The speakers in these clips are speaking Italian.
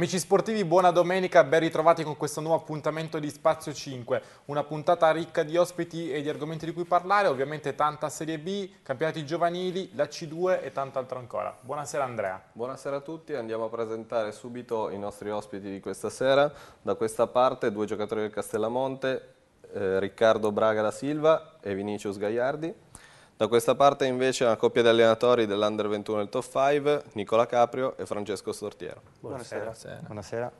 Amici sportivi, buona domenica, ben ritrovati con questo nuovo appuntamento di Spazio 5, una puntata ricca di ospiti e di argomenti di cui parlare, ovviamente tanta Serie B, campionati giovanili, la C2 e tant'altro ancora. Buonasera Andrea. Buonasera a tutti, andiamo a presentare subito i nostri ospiti di questa sera. Da questa parte due giocatori del Castellamonte, eh, Riccardo Braga da Silva e Vinicius Gaiardi. Da questa parte invece una coppia di allenatori dell'Under 21 del Top 5, Nicola Caprio e Francesco Stortiero. Buonasera. Buonasera. Buonasera.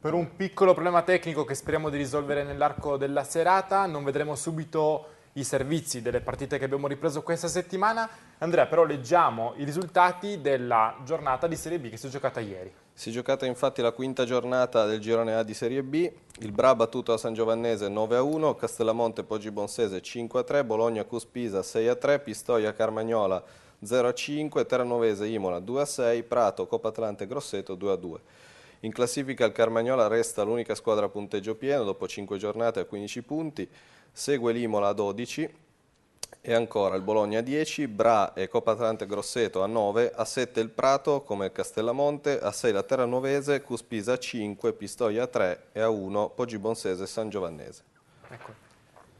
Per un piccolo problema tecnico che speriamo di risolvere nell'arco della serata, non vedremo subito i servizi delle partite che abbiamo ripreso questa settimana. Andrea, però leggiamo i risultati della giornata di Serie B che si è giocata ieri. Si è giocata infatti la quinta giornata del girone A di Serie B, il Bra battuto a San Giovannese 9-1, Castellamonte Poggi Bonsese 5-3, Bologna Cuspisa 6-3, Pistoia Carmagnola 0-5, Terranovese Imola 2-6, Prato Coppa Atlante Grosseto 2-2. In classifica il Carmagnola resta l'unica squadra a punteggio pieno dopo 5 giornate a 15 punti, segue l'Imola a 12, e ancora il Bologna a 10, Bra e Coppa Atlante Grosseto a 9, a 7 il Prato come Castellamonte, a 6 la Terranovese, Cuspisa a 5, Pistoia a 3 e a 1 Poggi Bonsese e San Giovannese. Ecco.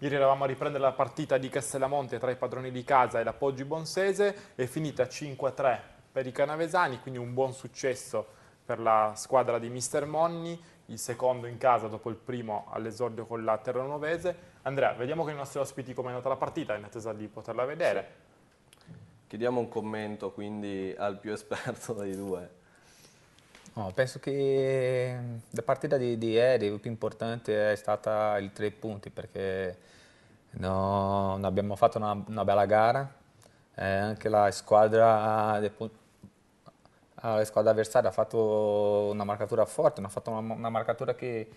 Ieri eravamo a riprendere la partita di Castellamonte tra i padroni di casa e la Poggi Bonsese, è finita 5-3 per i canavesani, quindi un buon successo per la squadra di Mister Monni il secondo in casa dopo il primo all'esordio con la Terranovese. Andrea, vediamo con i nostri ospiti come è andata la partita in attesa di poterla vedere. Chiediamo un commento quindi al più esperto dei due. No, penso che ehm, la partita di, di, ieri più importante è stata il tre punti perché no, abbiamo fatto una, una bella gara, eh, anche la squadra eh, Ah, la squadra avversaria ha fatto una marcatura forte, hanno fatto una, una, marcatura che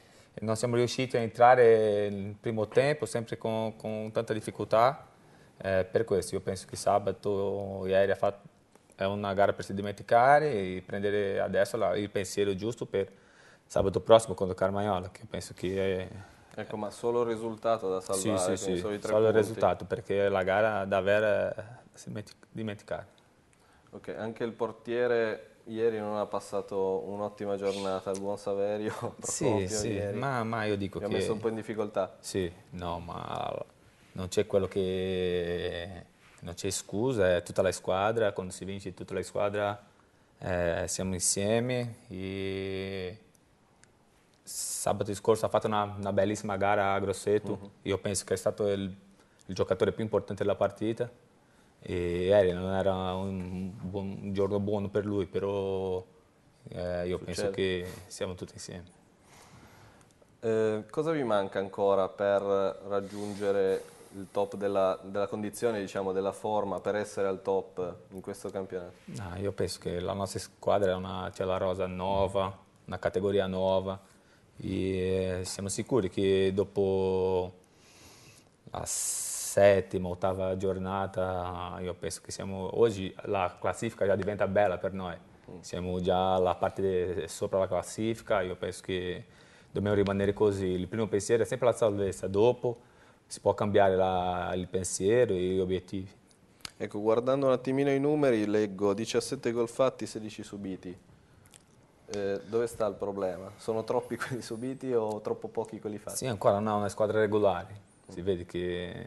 non siamo riusciti a entrare nel primo tempo, sempre con, con tanta difficoltà. Eh, per questo io penso che sabato, ieri, ha fatto, è una gara per si dimenticare e prendere adesso la, il pensiero giusto per sabato prossimo contro Carmagnola, che penso che... È, ecco, ma solo il risultato da salvare, sì, sì, sì. solo punti. il risultato, perché la gara davvero eh, si dimenticare. Ok, anche il portiere ieri non ha passato un'ottima giornata il buon Saverio. Sì, sì, ieri. ma, ma io dico che... Mi ha messo un po' in difficoltà. Sì, no, ma non c'è quello che... Non c'è scusa, è tutta la squadra, quando si vince tutta la squadra eh, siamo insieme e sabato scorso ha fatto una, una bellissima gara a Grosseto, uh mhm. -huh. io penso che è stato il, il giocatore più importante della partita e ieri non era un, buon, un, giorno buono per lui, però eh, io Succede. penso che siamo tutti insieme. Eh, cosa vi manca ancora per raggiungere il top della, della condizione, diciamo, della forma, per essere al top in questo campionato? No, io penso che la nostra squadra è una, c'è la rosa nuova, una categoria nuova e eh, siamo sicuri che dopo la settima, ottava giornata, io penso che siamo, oggi la classifica già diventa bella per noi, mm. siamo già alla parte de, sopra la classifica, io penso che dobbiamo rimanere così, il primo pensiero è sempre la salvezza, dopo si può cambiare la, il pensiero e gli obiettivi. Ecco, guardando un attimino i numeri, leggo 17 gol fatti, 16 subiti. Eh, dove sta il problema? Sono troppi quelli subiti o troppo pochi quelli fatti? Sì, ancora no, è una squadra regolare. Si mm. vede che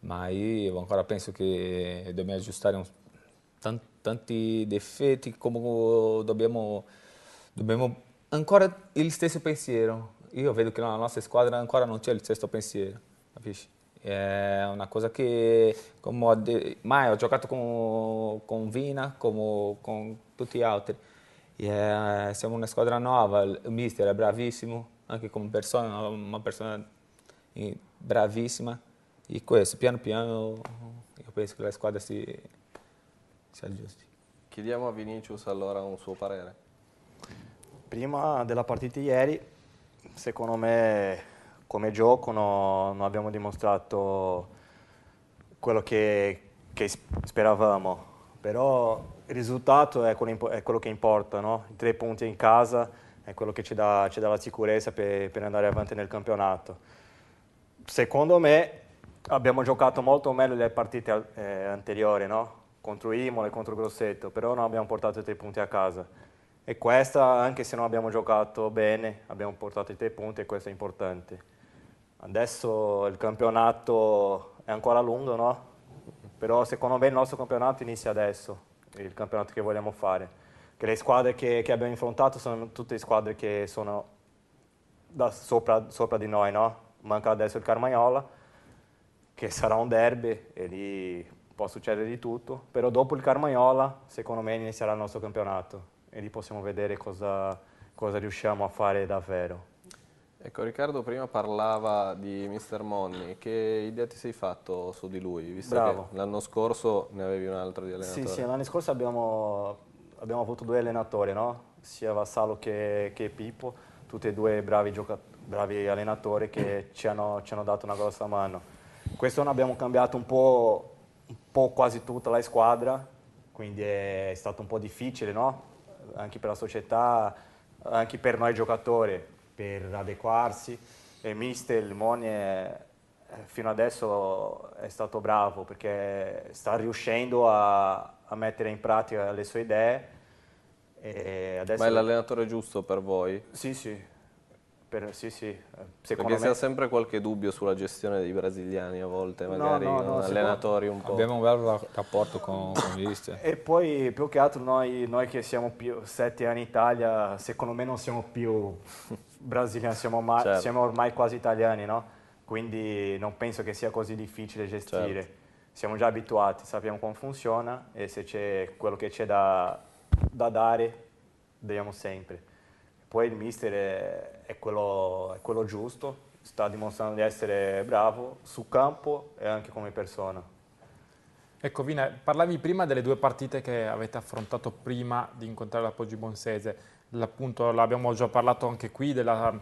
ma io ancora penso che dobbiamo aggiustare un, tanti, tanti, difetti come dobbiamo, dobbiamo ancora il stesso pensiero. Io vedo che nella é nostra squadra ancora non c'è il stesso pensiero, capisci? È una cosa che come ho de- mai ho giocato con, con Vina, come con tutti gli altri. e é, siamo una squadra nuova, il mister è bravissimo, anche come persona, una persona eh, bravissima. E questo, piano piano, io penso che la squadra si, si aggiusti. Chiediamo a Vinicius allora un suo parere. Prima della partita ieri, secondo me, come gioco no, non abbiamo dimostrato quello che, che speravamo. Però il risultato è quello, è quello che importa, no? I tre punti in casa è quello che ci dà, ci dà la sicurezza per, per andare avanti nel campionato. Secondo me Abbiamo giocato molto meglio le partite eh, anteriori, no? contro Imola e contro Grosseto, però non abbiamo portato i tre punti a casa. E questa, anche se non abbiamo giocato bene, abbiamo portato i tre punti e questo è importante. Adesso il campionato è ancora lungo, no? Però secondo me il nostro campionato inizia adesso, il campionato che vogliamo fare. Che le squadre che, che abbiamo affrontato sono tutte squadre che sono da sopra, sopra di noi, no? Manca adesso il Carmagnola che sarà un derby e lì può succedere di tutto, però dopo il Carmagnola secondo me inizierà il nostro campionato e lì possiamo vedere cosa, cosa riusciamo a fare davvero. Ecco, Riccardo prima parlava di Mr. Monni, che idea ti sei fatto su di lui? Visto Bravo. che l'anno scorso ne avevi un altro di allenatore. Sì, sì, l'anno scorso abbiamo, abbiamo, avuto due allenatori, no? sia Vassalo che, che, Pippo, tutti e due bravi, bravi allenatori che ci hanno, ci hanno dato una grossa mano Quest'anno abbiamo cambiato un po', un po' quasi tutta la squadra, quindi è stato un po' difficile, no? Anche per la società, anche per noi giocatori, per adeguarsi. E mister, il Moni è, fino adesso è stato bravo perché sta riuscendo a, a mettere in pratica le sue idee. Ma è l'allenatore giusto per voi? Sì, sì, per, sì, sì, eh, Perché me... ha sempre qualche dubbio sulla gestione dei brasiliani a volte, magari no, no, no, allenatori un po'. Abbiamo un bel rapporto con, con gli E poi più che altro noi, noi che siamo più sette anni in Italia, secondo me non siamo più brasiliani, siamo, certo. siamo, ormai quasi italiani, no? Quindi non penso che sia così difficile gestire. Certo. Siamo già abituati, sappiamo come funziona e se c'è quello che c'è da, da dare, diamo sempre. Poi il mister è è quello, è quello giusto, sta dimostrando di essere bravo sul campo e anche come persona. Ecco Vina, parlavi prima delle due partite che avete affrontato prima di incontrare la Poggi Bonsese, l'appunto l'abbiamo già parlato anche qui della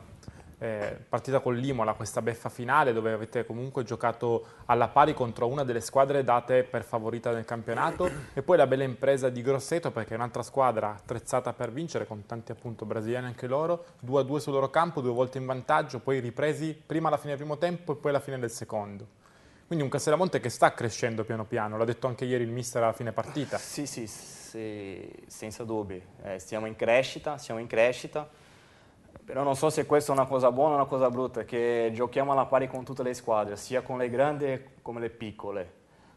eh, partita con l'Imola, questa beffa finale dove avete comunque giocato alla pari contro una delle squadre date per favorita nel campionato e poi la bella impresa di Grosseto perché è un'altra squadra attrezzata per vincere con tanti appunto brasiliani anche loro, 2-2 sul loro campo, due volte in vantaggio, poi ripresi prima alla fine del primo tempo e poi alla fine del secondo. Quindi un Castellamonte che sta crescendo piano piano, l'ha detto anche ieri il mister alla fine partita. Sì, sì, sì senza dubbio, eh, stiamo in crescita, siamo in crescita però non so se questa è una cosa buona o una cosa brutta, che giochiamo alla pari con tutte le squadre, sia con le grandi come le piccole.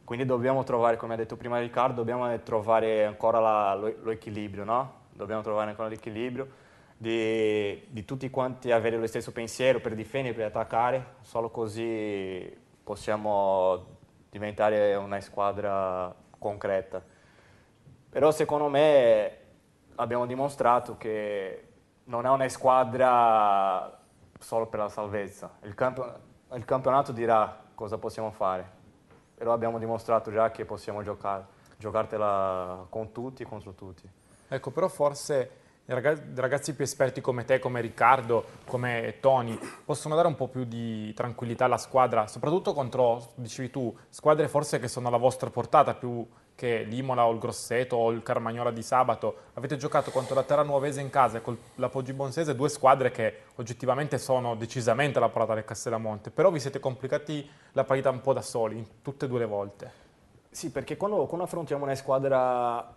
Quindi dobbiamo trovare, come ha detto prima Riccardo, dobbiamo trovare ancora la, lo, lo, equilibrio, no? Dobbiamo trovare ancora l'equilibrio di, di tutti quanti avere lo stesso pensiero per difendere, per attaccare, solo così possiamo diventare una squadra concreta. Però secondo me abbiamo dimostrato che non è una squadra solo per la salvezza. Il, camp- il campionato dirà cosa possiamo fare, però abbiamo dimostrato già che possiamo giocare, giocartela con tutti e contro tutti. Ecco, però forse ragazzi più esperti come te, come Riccardo, come Tony, possono dare un po' più di tranquillità alla squadra, soprattutto contro, dicevi tu, squadre forse che sono alla vostra portata, più che l'Imola o il Grosseto o il Carmagnola di sabato, avete giocato contro la Terranuovese in casa e con la Poggi Bonsese, due squadre che oggettivamente sono decisamente alla parata del Castellamonte, però vi siete complicati la parità un po' da soli, tutte e due le volte. Sì, perché quando, quando affrontiamo una squadra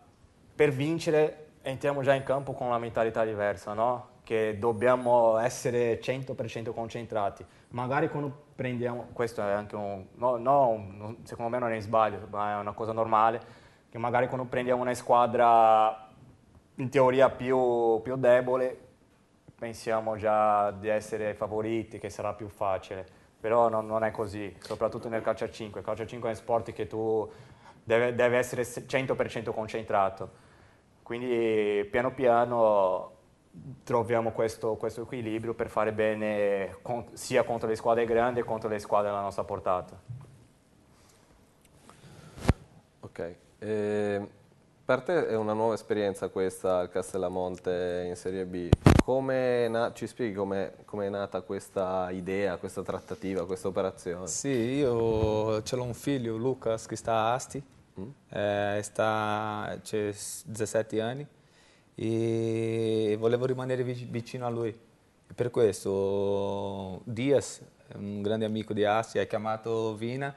per vincere entriamo già in campo con una mentalità diversa, no? che dobbiamo essere 100% concentrati. Magari quando prendiamo, questo è anche un, no, no, secondo me non è sbaglio, ma è una cosa normale, che magari quando prendiamo una squadra in teoria più, più debole, pensiamo già di essere favoriti, che sarà più facile, però non, non è così, soprattutto nel calcio a 5. Il calcio a 5 è un sport che tu deve, deve essere 100% concentrato, quindi piano piano troviamo questo, questo equilibrio per fare bene con, sia contro le squadre grandi che contro le squadre alla nostra portata. Ok, eh, per te è una nuova esperienza questa al Castellamonte in Serie B, come ci spieghi come è, è nata questa idea, questa trattativa, questa operazione? Sì, io ce l'ho un figlio, Lucas, che sta a Asti, mm? eh, sta, c'è 17 anni, e volevo rimanere vicino a lui. Per questo Diaz, un grande amico di Assi, ha chiamato Vina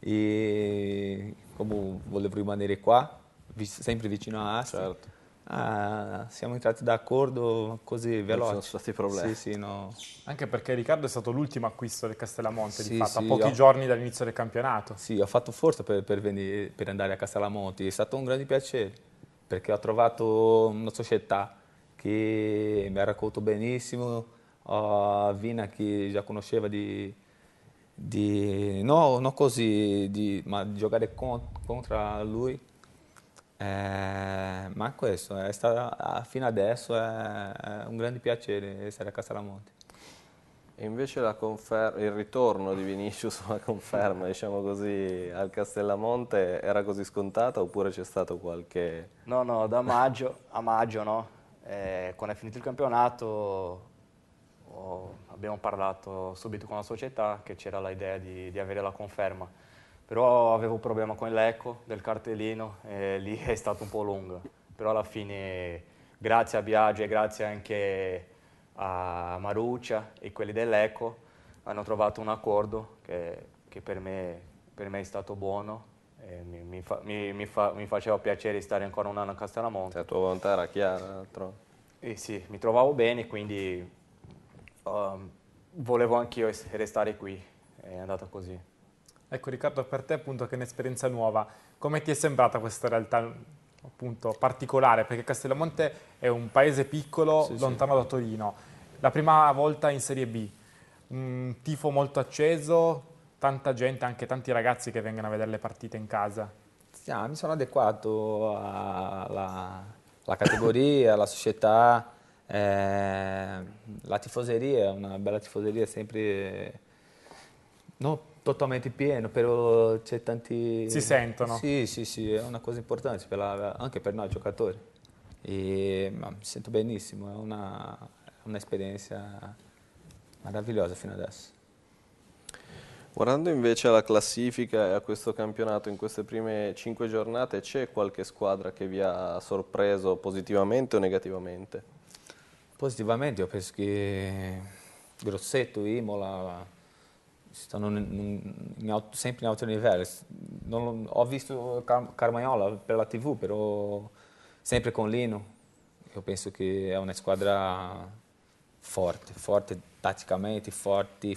e come volevo rimanere qua, sempre vicino a Assi, certo. ah, siamo entrati d'accordo così veloce. Non sono stati problemi. Sì, sì, no. Anche perché Riccardo è stato l'ultimo acquisto del Castellamonte, sì, di fatto, sì, a pochi ho... giorni dall'inizio del campionato. Sì, ho fatto forza per, per, venire, per andare a Castellamonte, è stato un grande piacere perché ho trovato una società che mi ha raccolto benissimo, a Vina che già conosceva di, di no, non così, di, ma di giocare con, contro lui. Eh, ma questo, è eh, stata, fino adesso è, è un grande piacere essere a Castellamonte. E invece il ritorno di Vinicius la conferma, diciamo così, al Castellamonte era così scontata oppure c'è stato qualche... No, no, da maggio a maggio, no? Eh, quando è finito il campionato oh, abbiamo parlato subito con la società che c'era l'idea di, di, avere la conferma, però avevo un problema con l'eco del cartellino e lì è stato un po' lungo, però alla fine grazie a Biagio e grazie anche a Maruccia e quelli dell'Eco hanno trovato un accordo che, che per, me, per, me, è stato buono mi, mi, fa, mi, fa, mi, faceva piacere stare ancora un anno a Castellamonte. La tua volontà era chiara? Tro... Eh sì, mi trovavo bene, quindi um, volevo anch'io restare qui, è andata così. Ecco Riccardo, per te appunto che è un'esperienza nuova, come ti è sembrata questa realtà appunto particolare perché Castellamonte è un paese piccolo sì, lontano sì. da Torino. La prima volta in Serie B, un tifo molto acceso, tanta gente, anche tanti ragazzi che vengono a vedere le partite in casa. Sì, ah, mi sono adeguato alla, alla categoria, alla società, eh, la tifoseria, una bella tifoseria sempre... No, totalmente pieno, però c'è tanti... Si sentono. Sì, sì, sì, è una cosa importante per la, anche per noi giocatori. E, mi sento benissimo, è una, un'esperienza meravigliosa fino adesso. Guardando invece alla classifica e a questo campionato, in queste prime cinque giornate c'è qualche squadra che vi ha sorpreso positivamente o negativamente? Positivamente, io penso che Grosseto, Imola, stanno in, in alto, sempre in alto livello. Non, ho visto Car Carmagnola per la TV, però sempre con Lino. Io penso che è una squadra forte, forte tatticamente, forte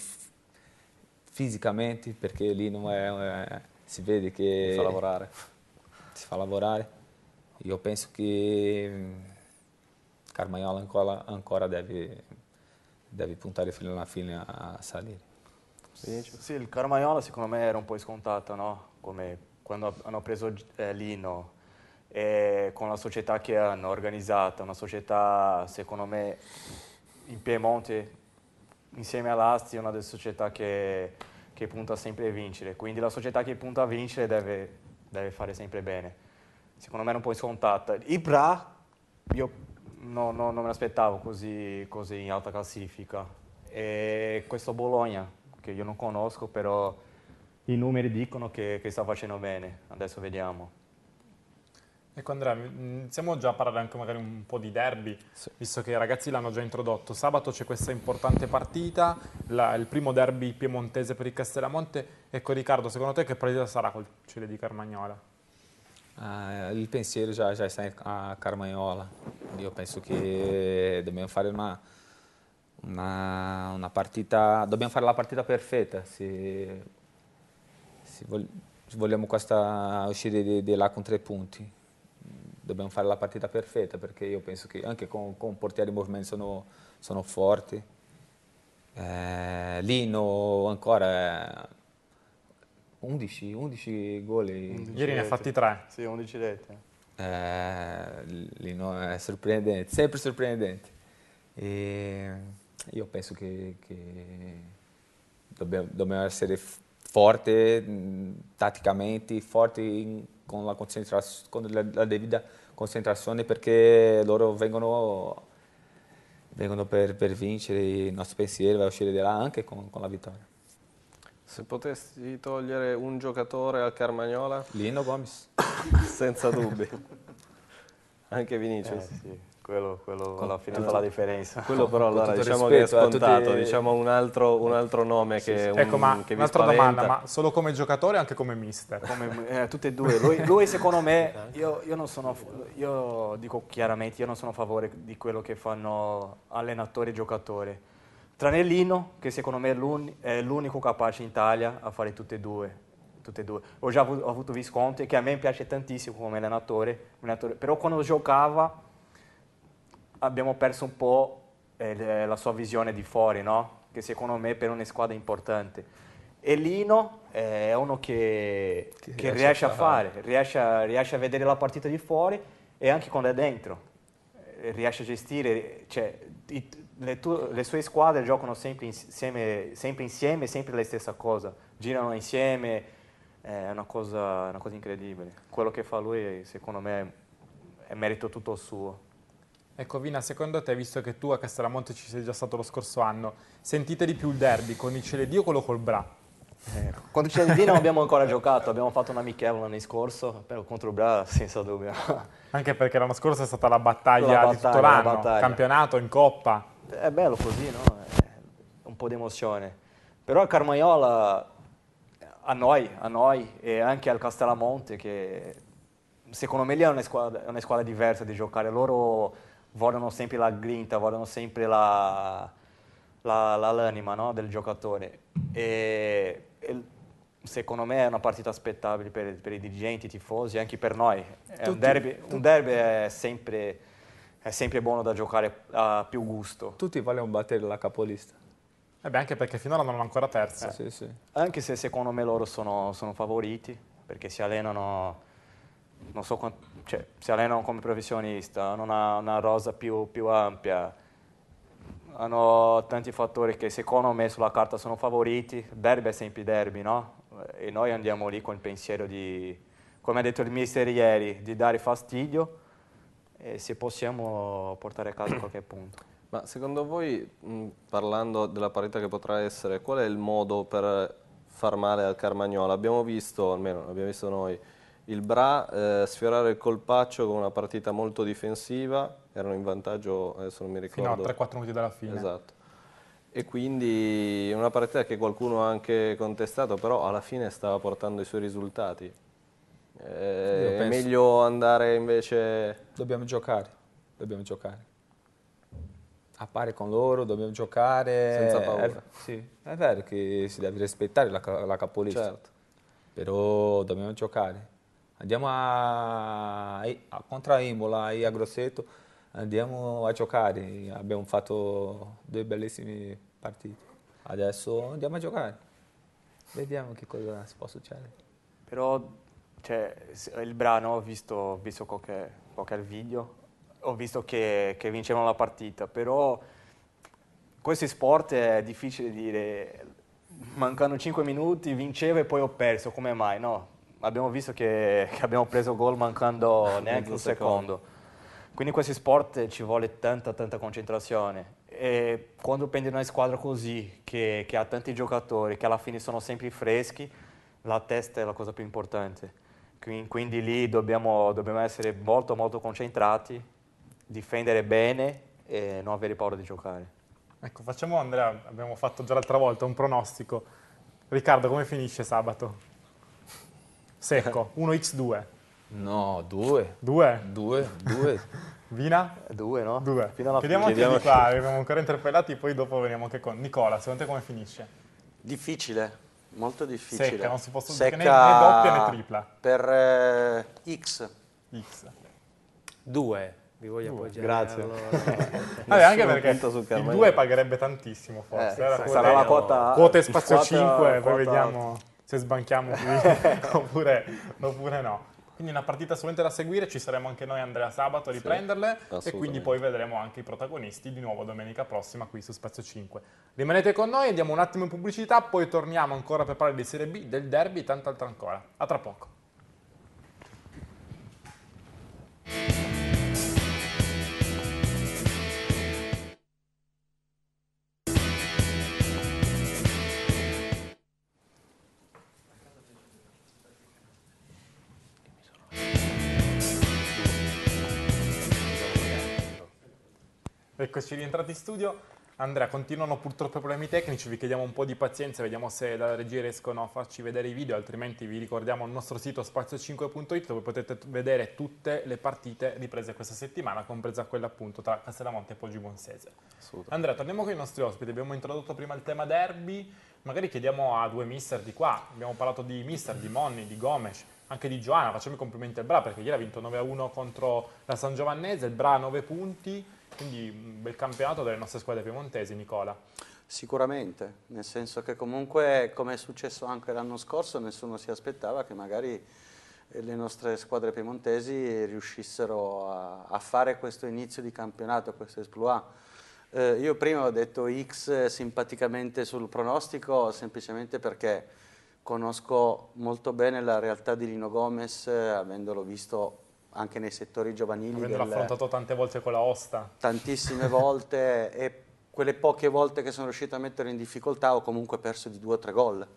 fisicamente, perché Lino è, è, si vede che... Si fa lavorare. Si fa lavorare. Io penso che Carmagnola ancora, ancora deve, deve puntare fino alla fine a salire. Sì, il Carmagnola secondo me era un po' scontato, no? Come quando hanno preso eh, Lino e con la società che hanno organizzato, una società secondo me in Piemonte insieme all'Asti è una delle società che, che, punta sempre a vincere, quindi la società che punta a vincere deve, deve fare sempre bene. Secondo me era un po' scontata. Ibra, io no, no, non me l'aspettavo così, così in alta classifica. E questo Bologna, che io non conosco, però i numeri dicono che, che sta facendo bene. Adesso vediamo. Ecco Andrea, mm, iniziamo già a parlare anche magari un po' di derby, sì. visto che i ragazzi l'hanno già introdotto. Sabato c'è questa importante partita, la, il primo derby piemontese per il Castellamonte. Ecco Riccardo, secondo te che partita sarà col Cile di Carmagnola? Uh, il pensiero già, già sta a Carmagnola. Io penso che dobbiamo fare una ma una partita, dobbiamo fare la partita perfetta se, se vogliamo questa, uscire di, di, là con tre punti. Dobbiamo fare la partita perfetta perché io penso che anche con, con portieri in movimento sono, sono forti. Eh, Lino ancora... 11, eh, 11 gol. Ieri ne ha fatti 3. Sì, 11 rete. Eh, Lino è sorprendente, sempre sorprendente. E io penso che, che dobbiamo, dobbiamo, essere forti mm, tatticamente, forti con, la, con la, la devida concentrazione perché loro vengono vengono per, per, vincere, il nostro pensiero e uscire di là anche con, con, la vittoria. Se potessi togliere un giocatore al Carmagnola? Lino Gomes. Senza dubbi. anche Vinicius. Eh, sì quello, quello alla fine tutto, fa la differenza. Quello però allora diciamo che è scontato, tutti... diciamo un altro, un altro nome sì, che, sì. Un, ecco, ma, che Un'altra domanda, ma solo come giocatore o anche come mister? Come, eh, tutte e due. Lui, lui secondo me, io, io, non sono, io dico chiaramente, io non sono a favore di quello che fanno allenatore e giocatore. Tranne Lino, che secondo me è l'unico capace in Italia a fare tutte e due tutte e due. Ho già avuto Visconti, che a me piace tantissimo come allenatore, allenatore, però quando giocava abbiamo perso un po' eh, eh, la sua visione di fuori, no? che secondo me per una squadra è importante. E Lino eh, è uno che, che, che riesce, riesce, a fare, fare. Riesce, a, riesce, a, vedere la partita di fuori e anche quando è dentro eh, riesce a gestire, cioè, i, le, tu, le, sue squadre giocano sempre insieme, sempre insieme, sempre la stessa cosa, girano insieme, è una cosa, una cosa incredibile. Quello che fa lui secondo me è merito tutto suo. Ecco Vina, secondo te, visto che tu a Castellamonte ci sei già stato lo scorso anno, sentite di più il derby con il Celedì o quello col Bra? Eh, contro il Celedì non abbiamo ancora giocato, abbiamo fatto un amichevole l'anno scorso, però contro il Bra senza dubbio. Anche perché l'anno scorso è stata la battaglia, la battaglia di tutto l'anno, la campionato, in coppa. È bello così, no? È un po' di emozione. Però il Carmagnola a noi, a noi e anche al Castellamonte che secondo me lì è una squadra, è una squadra diversa di giocare. Loro vogliono sempre la grinta, vogliono sempre la, la, la l'anima no? del giocatore. E, e, secondo me è una partita aspettabile per, per, i dirigenti, i tifosi, anche per noi. Tutti, un, derby, un derby, è sempre, è sempre buono da giocare a più gusto. Tutti vogliono battere la capolista. Eh beh, anche perché finora non hanno ancora persa. Eh, sì, sì. Anche se secondo me loro sono, sono favoriti, perché si allenano non so quant- cioè, si allenano come professionista, hanno una, una rosa più, più, ampia, hanno tanti fattori che secondo me sulla carta sono favoriti, derby è sempre derby, no? E noi andiamo lì con il pensiero di, come ha detto il mister ieri, di dare fastidio e se possiamo portare a casa qualche punto. Ma secondo voi, parlando della parità che potrà essere, qual è il modo per far male al Carmagnola? Abbiamo visto, almeno abbiamo visto noi, il Bra eh, sfiorare il colpaccio con una partita molto difensiva, erano in vantaggio, adesso non mi ricordo. Fino a 3-4 minuti dalla fine. Esatto. E quindi una partita che qualcuno ha anche contestato, però alla fine stava portando i suoi risultati. Eh, è meglio andare invece... Dobbiamo giocare, dobbiamo giocare. Appare con loro, dobbiamo giocare... Senza paura. È, eh, sì, è vero che si deve rispettare la, la capolista. Certo. Però dobbiamo giocare andiamo a, a contro Imola e a Grosseto, andiamo a giocare, abbiamo fatto due bellissime partite, adesso andiamo a giocare, vediamo che cosa può succedere. Però cioè, il brano, ho visto, visto qualche, qualche, video, ho visto che, che vincevano la partita, però questi sport è difficile dire mancano 5 minuti, vincevo e poi ho perso, come mai? No, abbiamo visto che, che abbiamo preso gol mancando neanche un secondo. Quindi in questi sport ci vuole tanta, tanta concentrazione. E quando prendi una squadra così, che, che ha tanti giocatori, che alla fine sono sempre freschi, la testa è la cosa più importante. Quindi, quindi lì dobbiamo, dobbiamo essere molto, molto concentrati, difendere bene e non avere paura di giocare. Ecco, facciamo Andrea, abbiamo fatto già l'altra volta un pronostico. Riccardo, come finisce sabato? Secco, 1x2. No, 2. 2? 2, 2. Vina? 2, no? 2. Chiediamo fine. anche di qua, abbiamo ancora interpellati, poi dopo veniamo anche con... Nicola, secondo te come finisce? Difficile, molto difficile. Secca, non si può sostituire né, né doppia né tripla. Per eh, X. X. 2 vi voglio due. appoggiare. Grazie. Allora, Vabbè, anche perché il 2 pagherebbe tantissimo forse. Eh, eh sarà la quota quote spazio 5, poi vediamo se sbanchiamo qui oppure, oppure, no. Quindi una partita assolutamente da seguire, ci saremo anche noi Andrea Sabato a riprenderle sì, e quindi poi vedremo anche i protagonisti di nuovo domenica prossima qui su Spazio 5. Rimanete con noi, andiamo un attimo in pubblicità, poi torniamo ancora per parlare di Serie B, del derby e tant'altro ancora. A tra poco. Eccoci rientrati in studio. Andrea, continuano purtroppo i problemi tecnici, vi chiediamo un po' di pazienza, vediamo se dalla regia riescono a farci vedere i video, altrimenti vi ricordiamo il nostro sito spazio5.it dove potete vedere tutte le partite riprese questa settimana, compresa quella appunto tra Castellamonte e Poggi Bonsese. Andrea, torniamo con i nostri ospiti, abbiamo introdotto prima il tema derby, magari chiediamo a due mister di qua, abbiamo parlato di mister, di Monni, di Gomes, anche di Giovanna, facciamo i complimenti al Bra perché ieri ha vinto 9-1 contro la San Giovannese, il Bra 9 punti, quindi un bel campionato delle nostre squadre piemontesi, Nicola. Sicuramente, nel senso che comunque, come è successo anche l'anno scorso, nessuno si aspettava che magari eh, le nostre squadre piemontesi riuscissero a, a fare questo inizio di campionato, questo esploit. Eh, io prima ho detto X simpaticamente sul pronostico, semplicemente perché conosco molto bene la realtà di Lino Gomez, eh, avendolo visto anche nei settori giovanili. Avendo del... affrontato tante volte con la Osta. Tantissime volte e quelle poche volte che sono riuscito a mettere in difficoltà ho comunque perso di due o tre gol.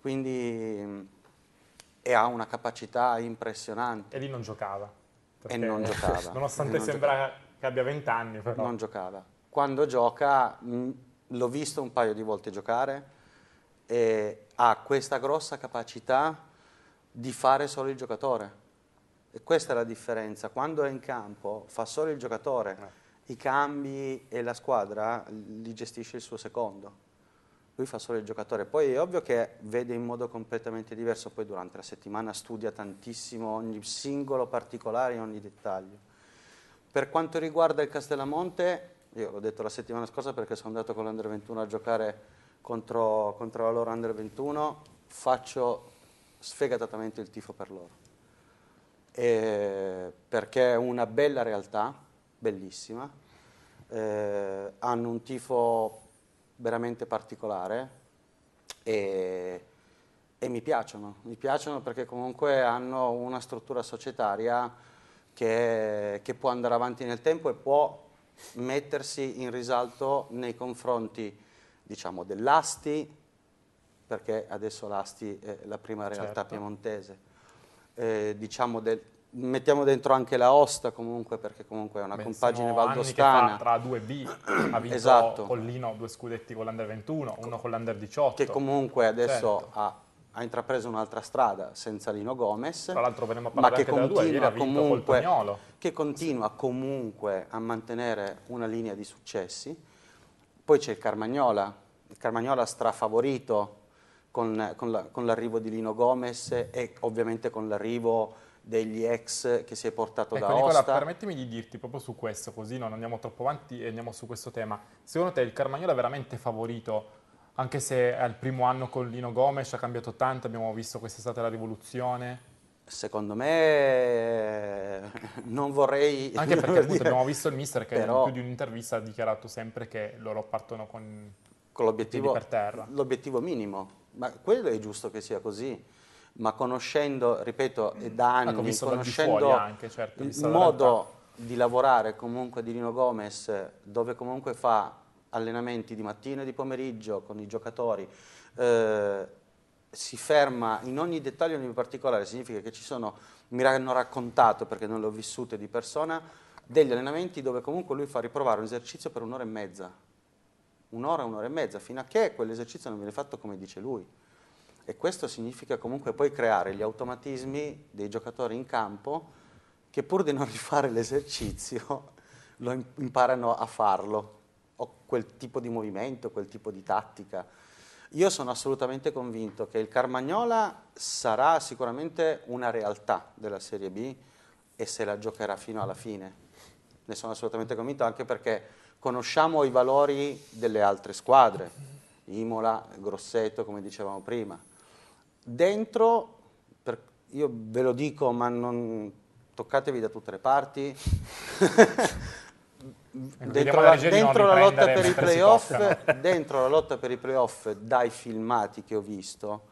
Quindi mm, e ha una capacità impressionante. E lì non giocava. E non giocava. nonostante non sembra giocava. che abbia 20 anni però. Non giocava. Quando gioca mm, l'ho visto un paio di volte giocare e ha questa grossa capacità di fare solo il giocatore e questa è la differenza. Quando è in campo fa solo il giocatore. No. Eh. I cambi e la squadra li gestisce il suo secondo. Lui fa solo il giocatore. Poi è ovvio che vede in modo completamente diverso, poi durante la settimana studia tantissimo ogni singolo particolare, ogni dettaglio. Per quanto riguarda il Castellamonte, io l'ho detto la settimana scorsa perché sono andato con l'Under 21 a giocare contro, contro la loro Under 21, faccio sfegatatamente il tifo per loro eh, perché è una bella realtà, bellissima, eh, hanno un tifo veramente particolare e, e mi piacciono, mi piacciono perché comunque hanno una struttura societaria che, che può andare avanti nel tempo e può mettersi in risalto nei confronti diciamo, dell'Asti, perché adesso l'Asti è la prima realtà certo. piemontese, eh, diciamo del, mettiamo dentro anche la Osta comunque perché comunque è una Beh, compagine valdostana tra 2B ha vinto esatto. Collino due scudetti con l'Under 21 uno con l'Under 18 che comunque adesso certo. ha, ha intrapreso un'altra strada senza Lino Gomez tra l'altro veniamo a parlare ma che continua, due, comunque, che continua comunque a mantenere una linea di successi poi c'è il Carmagnola il Carmagnola strafavorito con, con, la, con l'arrivo di Lino Gomez e ovviamente con l'arrivo degli ex che si è portato ecco, da Nicola, Osta. permettimi di dirti proprio su questo, così non andiamo troppo avanti e andiamo su questo tema. Secondo te il Carmagnola è veramente favorito, anche se al primo anno con Lino Gomes ha cambiato tanto, abbiamo visto quest'estate la rivoluzione? Secondo me eh, non vorrei... Anche perché appunto, dire. abbiamo visto il mister che Però... in più di un'intervista ha dichiarato sempre che loro partono con, con l'obiettivo, per terra. L'obiettivo minimo, ma quello è giusto che sia così, ma conoscendo, ripeto, è da ecco, anni, conoscendo anche, certo, il modo di lavorare comunque di Rino Gomez, dove comunque fa allenamenti di mattina e di pomeriggio con i giocatori, eh, si ferma in ogni dettaglio, in ogni particolare, significa che ci sono, mi hanno raccontato perché non le ho vissute di persona, degli allenamenti dove comunque lui fa riprovare un esercizio per un'ora e mezza un'ora, un'ora e mezza, fino a che quell'esercizio non viene fatto come dice lui. E questo significa comunque poi creare gli automatismi dei giocatori in campo che pur di non rifare l'esercizio lo imparano a farlo, o quel tipo di movimento, quel tipo di tattica. Io sono assolutamente convinto che il Carmagnola sarà sicuramente una realtà della Serie B e se la giocherà fino alla fine. Ne sono assolutamente convinto anche perché conosciamo i valori delle altre squadre, Imola, Grosseto, come dicevamo prima. Dentro, per, io ve lo dico, ma non toccatevi da tutte le parti, dentro, la, dentro, la lotta per i playoff, dentro la lotta per i playoff, dai filmati che ho visto,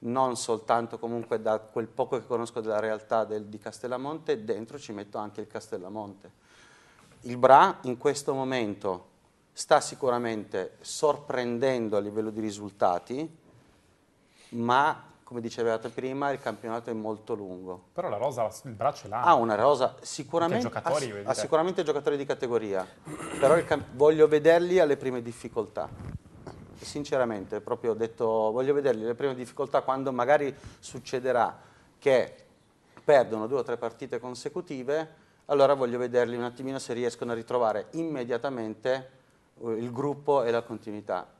non soltanto comunque da quel poco che conosco della realtà del, di Castellamonte, dentro ci metto anche il Castellamonte il Bra in questo momento sta sicuramente sorprendendo a livello di risultati, ma come dicevate prima il campionato è molto lungo. Però la rosa, il Bra ce l'ha. Ha una rosa, sicuramente ha, ha, sicuramente giocatori di categoria, però voglio vederli alle prime difficoltà. sinceramente, proprio ho detto, voglio vederli alle prime difficoltà quando magari succederà che perdono due o tre partite consecutive allora voglio vederli un attimino se riescono a ritrovare immediatamente eh, il gruppo e la continuità,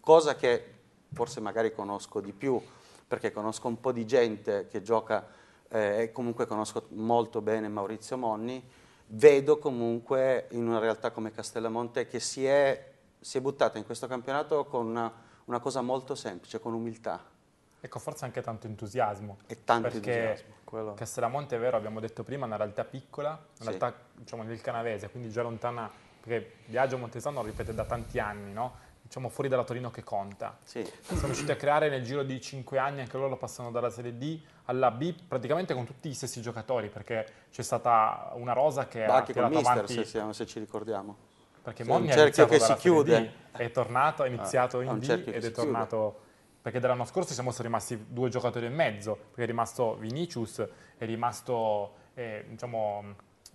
cosa che forse magari conosco di più perché conosco un po' di gente che gioca eh, e comunque conosco molto bene Maurizio Monni, vedo comunque in una realtà come Castellamonte che si è, si è buttata in questo campionato con una, una cosa molto semplice, con umiltà Ecco, forse anche tanto entusiasmo. E tanto perché entusiasmo. Quello. Castellamonte è vero, abbiamo detto prima, è una realtà piccola, una sì. realtà diciamo, del canavese, quindi già lontana, perché Viaggio Montesano ripete da tanti anni, no? diciamo fuori dalla Torino che conta. Sì. Sono riusciti a creare nel giro di 5 anni, anche loro passano dalla Serie D alla B, praticamente con tutti gli stessi giocatori, perché c'è stata una rosa che ha tirato mister, avanti... Se, siamo, se ci ricordiamo. Perché sì, Monni è iniziato che si chiude. D, è tornato, ha iniziato ah, in D ed è tornato... Chiude perché dell'anno scorso siamo rimasti due giocatori e mezzo, perché è rimasto Vinicius, è rimasto eh, diciamo,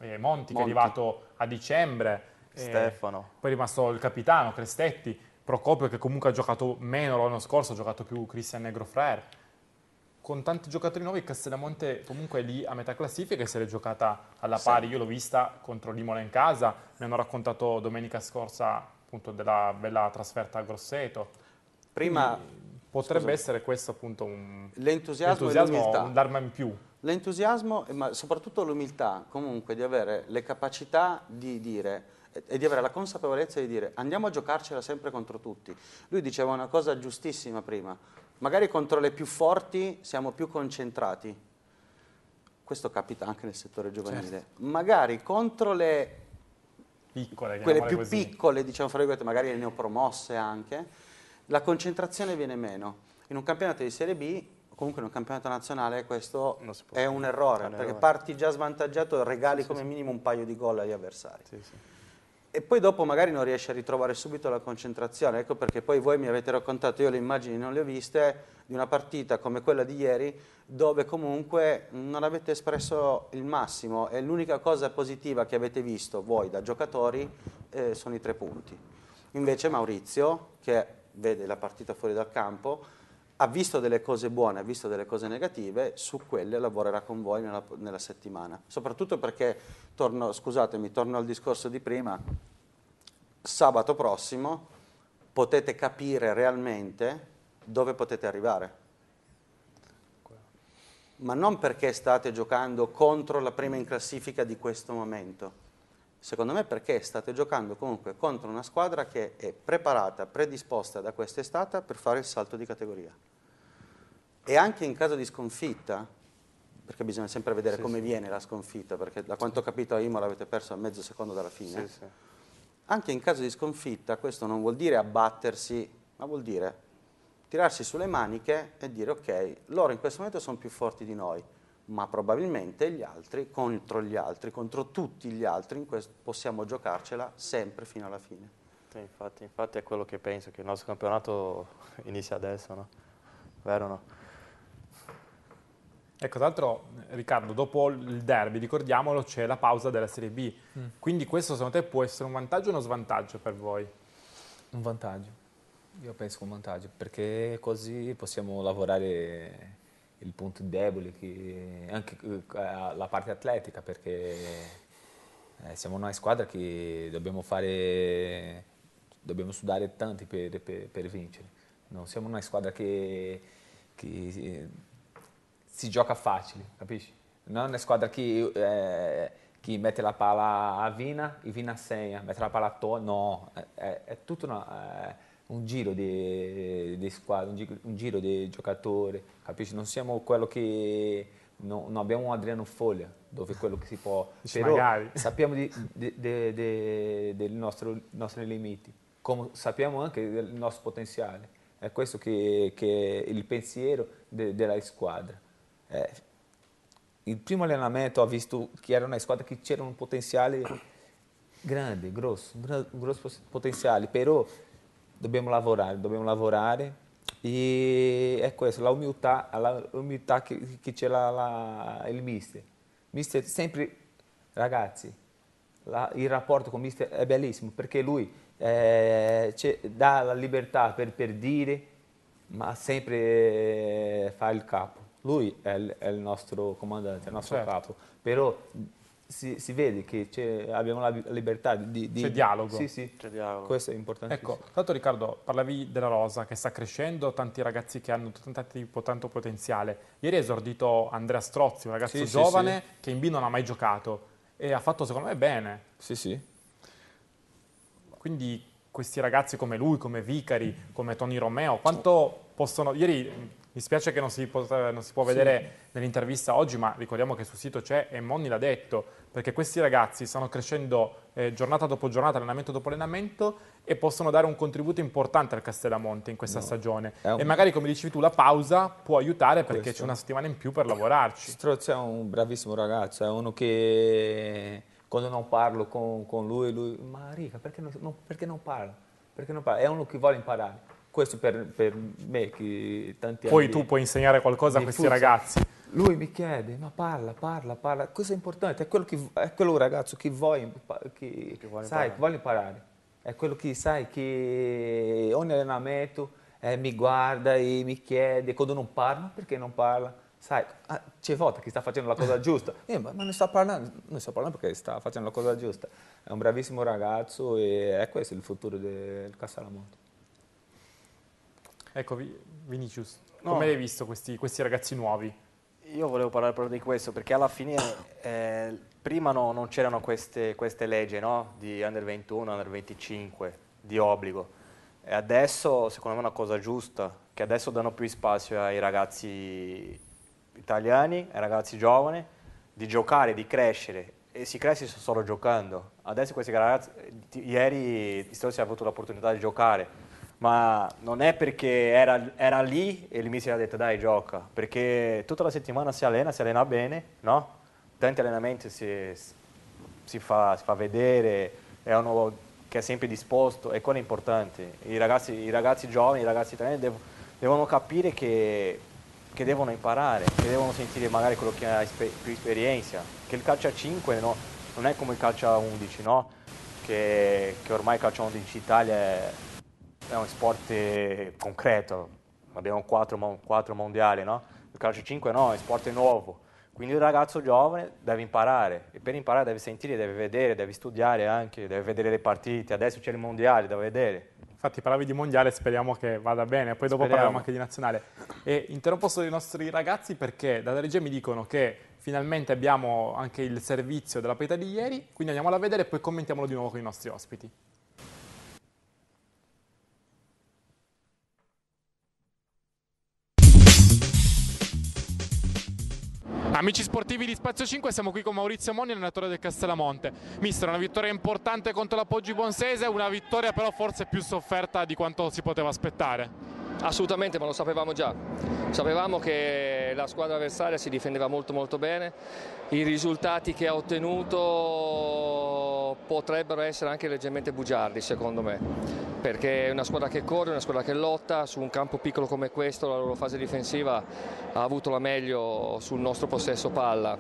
eh, Monti, Monti, che è arrivato a dicembre, eh, Stefano. poi è rimasto il capitano Crestetti, Procopio che comunque ha giocato meno l'anno scorso, ha giocato più Cristian Negro Frère. Con tanti giocatori nuovi, Castellamonte comunque è lì a metà classifica e se l'è giocata alla pari. Io l'ho vista contro Limola in casa, mi hanno raccontato domenica scorsa appunto della bella trasferta a Grosseto. Prima, Potrebbe Scusami. essere questo appunto un... L'entusiasmo, l'entusiasmo un'arma in più. L'entusiasmo, eh, ma soprattutto l'umiltà comunque di avere le capacità di dire eh, e di avere la consapevolezza di dire andiamo a giocarcela sempre contro tutti. Lui diceva una cosa giustissima prima, magari contro le più forti siamo più concentrati, questo capita anche nel settore giovanile, certo. magari contro le piccole, quelle più così. piccole, diciamo fra virgolette, magari le neopromosse anche, la concentrazione viene meno. In un campionato di Serie B, comunque in un campionato nazionale, questo è un errore, un perché errore. parti già svantaggiato e regali sì, come sì, minimo un paio di gol agli avversari. Sì, e poi dopo magari non riesci a ritrovare subito la concentrazione, ecco perché poi voi mi avete raccontato, io le immagini non le ho viste, di una partita come quella di ieri dove comunque non avete espresso il massimo e l'unica cosa positiva che avete visto voi da giocatori eh, sono i tre punti. Invece Maurizio, che vede la partita fuori dal campo, ha visto delle cose buone, ha visto delle cose negative, su quelle lavorerà con voi nella, nella settimana. Soprattutto perché, torno, scusatemi, torno al discorso di prima, sabato prossimo potete capire realmente dove potete arrivare ma non perché state giocando contro la prima in classifica di questo momento, Secondo me perché state giocando comunque contro una squadra che è preparata, predisposta da quest'estate per fare il salto di categoria. E anche in caso di sconfitta, perché bisogna sempre vedere sì, come sì. viene la sconfitta, perché da quanto ho capito a Imola avete perso a mezzo secondo dalla fine. Sì, anche in caso di sconfitta questo non vuol dire abbattersi, ma vuol dire tirarsi sulle maniche e dire ok, loro in questo momento sono più forti di noi, ma probabilmente gli altri, contro gli altri, contro tutti gli altri, possiamo giocarcela sempre fino alla fine. Sì, infatti, infatti, è quello che penso, che il nostro campionato inizia adesso, no? Vero o no? Ecco, tra l'altro, Riccardo, dopo il derby, ricordiamolo, c'è la pausa della Serie B. Mm. Quindi questo, secondo te, può essere un vantaggio o uno svantaggio per voi? Un vantaggio. Io penso un vantaggio, perché così possiamo lavorare il punto debole, che, anche eh, eh, la parte atletica, perché eh, siamo una squadra che dobbiamo fare, dobbiamo sudare tanti per, per, per vincere. Non siamo una squadra che, che si gioca facile, capisci? Non è una squadra che, eh, che mette la palla a Vina e Vina segna, mette la palla a Tony, no, è, è, è una... È, un giro di, di squadra, un giro, di giocatore, capisci? Non siamo quello che... No, non abbiamo un Adriano Foglia, dove quello che si può... Dici però magari. sappiamo dei nostri limiti, Come, sappiamo anche del nostro potenziale. È questo che, che è il pensiero de, della squadra. Eh, il primo allenamento ha visto che era una squadra che c'era un potenziale grande, grosso, un grosso potenziale, però dobbiamo lavorare, dobbiamo lavorare e è questo, la umiltà, la umiltà che, che c'è la, la, il mister. Mister sempre, ragazzi, la, il rapporto con il mister è bellissimo perché lui eh, dà la libertà per, per dire, ma sempre eh, fa il capo. Lui è, è il, nostro comandante, il nostro certo. capo, però si, si, vede che abbiamo la libertà di... di c'è dialogo. Sì, sì, dialogo. questo è importante. Ecco, tanto Riccardo, parlavi della Rosa che sta crescendo, tanti ragazzi che hanno tanto, tanto potenziale. Ieri è esordito Andrea Strozzi, un ragazzo sì, giovane sì, che in B non ha mai giocato e ha fatto secondo me bene. Sì, sì. Quindi questi ragazzi come lui, come Vicari, come Tony Romeo, quanto possono... Ieri mi spiace che non si, potrà, non si può vedere sì. nell'intervista oggi, ma ricordiamo che sul sito c'è e Monni l'ha detto, perché questi ragazzi stanno crescendo eh, giornata dopo giornata, allenamento dopo allenamento e possono dare un contributo importante al Castellamonte in questa no. stagione. Un... E magari, come dicevi tu, la pausa può aiutare perché c'è una settimana in più per lavorarci. Strozzi è cioè, un bravissimo ragazzo, è uno che quando non parlo con, con lui, lui, ma Rica, perché non, non, perché non parla? Perché non parla? È uno che vuole imparare questo per, per me che tanti Poi anni... tu puoi insegnare qualcosa a questi funziona. ragazzi. Lui mi chiede, ma parla, parla, parla. Cosa è importante, è quello, che, è quello ragazzo che vuole, che, che vuole sai, imparare. Che vuole imparare. È quello che sai che ogni allenamento eh, mi guarda e mi chiede, quando non parlo, perché non parla? Sai, ah, c'è volta che sta facendo la cosa giusta. Io, eh, ma, ma non sta parlando, non sta parlando perché sta facendo la cosa giusta. È un bravissimo ragazzo e è questo il futuro del Castellamonte. Ecco, Vinicius, no. come hai visto questi, questi ragazzi nuovi? Io volevo parlare proprio di questo, perché alla fine eh, prima no, non c'erano queste, queste leggi no? di under 21, under 25, di obbligo. E adesso, secondo me, è una cosa giusta, che adesso danno più spazio ai ragazzi italiani, ai ragazzi giovani, di giocare, di crescere. E si cresce solo giocando. Adesso questi ragazzi, ieri si è avuto l'opportunità di giocare, ma non è perché era, era lì e il si era detto dai gioca, perché tutta la settimana si allena, si allena bene, no? Tanti allenamenti si, si, fa, si fa, vedere, è uno che è sempre disposto e quello è importante. I ragazzi, i ragazzi giovani, i ragazzi italiani dev, devono capire che, che, devono imparare, che devono sentire magari quello che ha esper, più esperienza, che il calcio a 5 no? non è come il calcio a 11, no? che, che ormai il calcio a 11 in Italia è è uno sport eh, concreto, abbiamo quattro, quattro mondiali, no? Il calcio 5 no, è sport nuovo. Quindi il ragazzo giovane deve imparare e per imparare deve sentire, deve vedere, deve studiare anche, deve vedere le partite. Adesso c'è il mondiale da vedere. Infatti parlavi di mondiale, speriamo che vada bene, poi dopo speriamo. parliamo anche di nazionale. E interrompo solo i nostri ragazzi perché dalla regia mi dicono che finalmente abbiamo anche il servizio della peta di ieri, quindi andiamola a vedere e poi commentiamolo di nuovo con i nostri ospiti. Amici sportivi di Spazio 5, siamo qui con Maurizio Moni, allenatore del Castellamonte. Mister, una vittoria importante contro la Poggi Bonsese, una vittoria però forse più sofferta di quanto si poteva aspettare. Assolutamente, ma lo sapevamo già. Sapevamo che la squadra avversaria si difendeva molto molto bene, i risultati che ha ottenuto potrebbero essere anche leggermente bugiardi secondo me, perché è una squadra che corre, una squadra che lotta, su un campo piccolo come questo la loro fase difensiva ha avuto la meglio sul nostro possesso palla.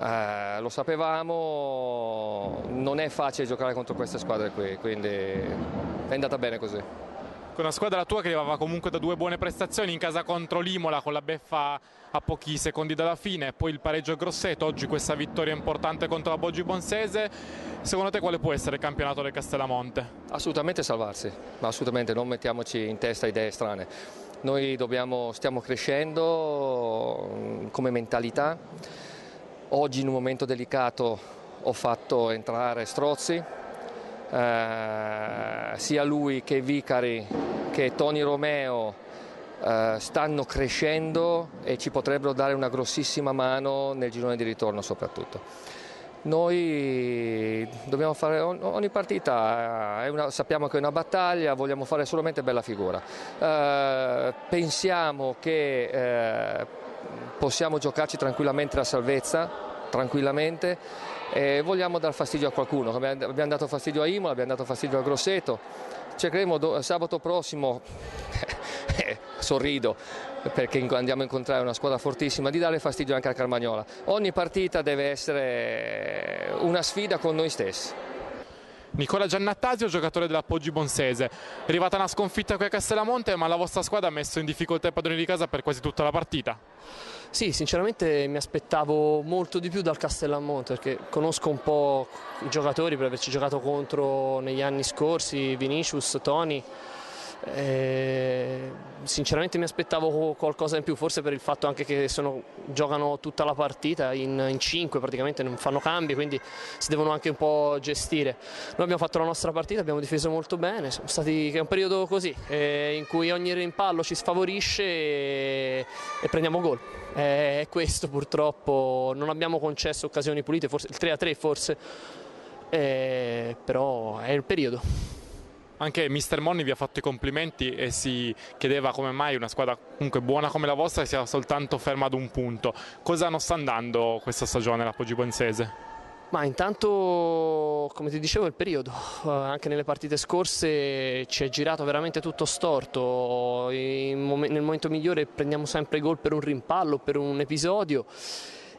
Eh, lo sapevamo, non è facile giocare contro queste squadre qui, quindi è andata bene così con una squadra tua che arrivava comunque da due buone prestazioni in casa contro Limola con la beffa a pochi secondi dalla fine, poi il pareggio a Grosseto, oggi questa vittoria importante contro la Boggi Bonsese. Secondo te quale può essere il campionato del Castellamonte? Assolutamente salvarsi, assolutamente non mettiamoci in testa idee strane. Noi dobbiamo, stiamo crescendo mm, come mentalità, oggi in un momento delicato ho fatto entrare Strozzi, eh, sia lui che Vicari che Tony Romeo eh, stanno crescendo e ci potrebbero dare una grossissima mano nel girone di ritorno soprattutto. Noi dobbiamo fare ogni partita, eh, una, sappiamo che è una battaglia, vogliamo fare solamente bella figura. Eh, pensiamo che eh, possiamo giocarci tranquillamente la salvezza, tranquillamente eh, vogliamo dar fastidio a qualcuno, abbiamo dato fastidio a Imola, abbiamo dato fastidio a Grosseto, cercheremo do, sabato prossimo, eh, sorrido perché andiamo a incontrare una squadra fortissima, di dare fastidio anche a Carmagnola. Ogni partita deve essere una sfida con noi stessi. Nicola Giannattasio, giocatore della Poggi Bonsese. È arrivata una sconfitta qui a Castellamonte, ma la vostra squadra ha messo in difficoltà i padroni di casa per quasi tutta la partita. Sì, sinceramente mi aspettavo molto di più dal Castellammonte perché conosco un po' i giocatori per averci giocato contro negli anni scorsi, Vinicius, Tony. Eh, sinceramente mi aspettavo qualcosa in più, forse per il fatto anche che sono, giocano tutta la partita in, in 5 praticamente, non fanno cambi, quindi si devono anche un po' gestire. Noi abbiamo fatto la nostra partita, abbiamo difeso molto bene, siamo stati, è un periodo così, eh, in cui ogni rimpallo ci sfavorisce e, e prendiamo gol. Eh, è questo purtroppo, non abbiamo concesso occasioni pulite, forse, il 3-3 forse, eh, però è il periodo. Anche Mister Monni vi ha fatto i complimenti e si chiedeva come mai una squadra comunque buona come la vostra sia soltanto ferma ad un punto. Cosa non sta andando questa stagione la Poggibonsese? Ma intanto, come ti dicevo, il periodo, eh, anche nelle partite scorse ci è girato veramente tutto storto, nel momento migliore prendiamo sempre gol per un rimpallo, per un episodio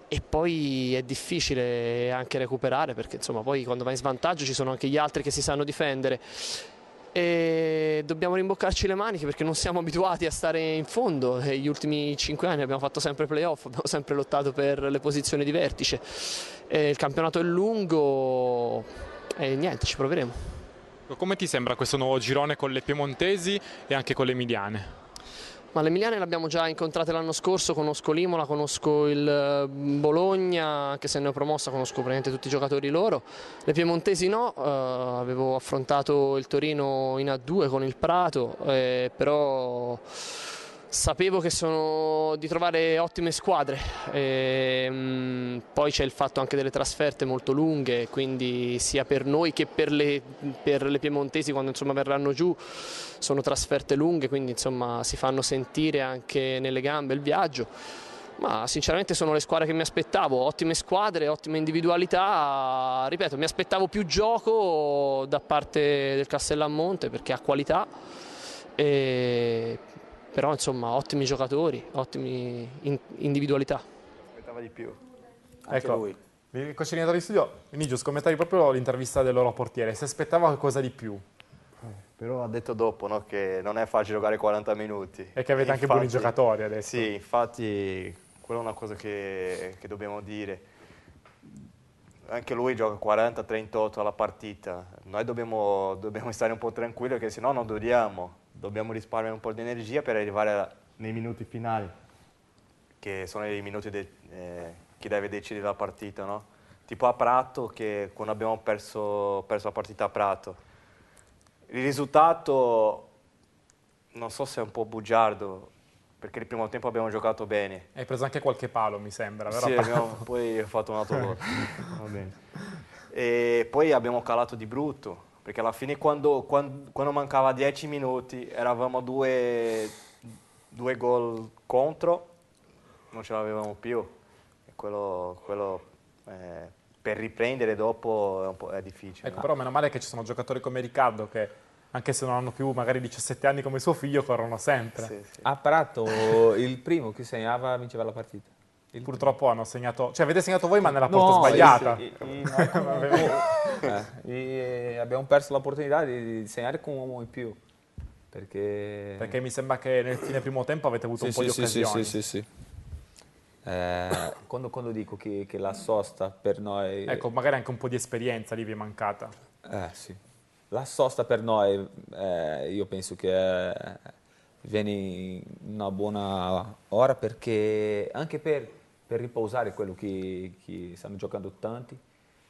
e poi è difficile anche recuperare perché insomma poi quando vai in svantaggio ci sono anche gli altri che si sanno difendere e dobbiamo rimboccarci le maniche perché non siamo abituati a stare in fondo e gli ultimi 5 anni abbiamo fatto sempre playoff, abbiamo sempre lottato per le posizioni di vertice e il campionato è lungo e niente, ci proveremo. Come ti sembra questo nuovo girone con le piemontesi e anche con le emiliane? Ma le Emiliane le abbiamo già incontrate l'anno scorso, conosco l'Imola, conosco il eh, Bologna, anche se ne ho promossa, conosco praticamente tutti i giocatori loro. Le Piemontesi no, eh, avevo affrontato il Torino in A2 con il Prato, eh, però Sapevo che sono di trovare ottime squadre, e, ehm, mh, poi c'è il fatto anche delle trasferte molto lunghe, quindi sia per noi che per le, per le piemontesi quando insomma, verranno giù sono trasferte lunghe, quindi insomma, si fanno sentire anche nelle gambe il viaggio. Ma sinceramente sono le squadre che mi aspettavo, ottime squadre, ottime individualità, ripeto mi aspettavo più gioco da parte del Castellammonte perché ha qualità. E però insomma ottimi giocatori, ottime in individualità. Aspettava di più. Anche ecco, lui. Il di studio, Nigio, scommettavi proprio l'intervista del loro portiere, si aspettava qualcosa di più. Eh, però ha detto dopo no, che non è facile giocare 40 minuti. E che avete infatti, anche buoni giocatori adesso. Sì, infatti quella è una cosa che, che dobbiamo dire. Anche lui gioca 40-38 alla partita. Noi dobbiamo, dobbiamo stare un po' tranquilli perché sennò non duriamo dobbiamo risparmiare un po' di energia per arrivare a, nei minuti finali, che sono i minuti de, eh, che deve decidere la partita, no? Tipo a Prato, che quando abbiamo perso, perso la partita a Prato, il risultato non so se è un po' bugiardo, perché il primo tempo abbiamo giocato bene. Hai preso anche qualche palo, mi sembra, Sì, abbiamo, poi ho fatto un altro gol. e poi abbiamo calato di brutto. Perché alla fine quando, quando, quando mancava 10 minuti eravamo due, due gol contro, non ce l'avevamo più. E quello, quello eh, per riprendere dopo è, è difficile. Ecco, no? però meno male che ci sono giocatori come Riccardo che anche se non hanno più magari 17 anni come suo figlio, corrono sempre. Sì, sì. A Prato il primo che segnava vinceva la partita. Il Purtroppo hanno segnato, cioè avete segnato voi ma nella porta sbagliata. Io, io, io, eh, e abbiamo perso l'opportunità di, di segnare con un uomo in più. Perché... perché... mi sembra che nel fine primo tempo avete avuto sì, un po' sì, di occasioni. Sì, sì, sì. sì. Eh, quando, quando, dico che, che, la sosta per noi... Ecco, magari anche un po' di esperienza lì vi è mancata. Eh, sì. La sosta per noi, eh, io penso che eh, viene in una buona ora perché anche per, per riposare quello che, che stanno giocando tanti,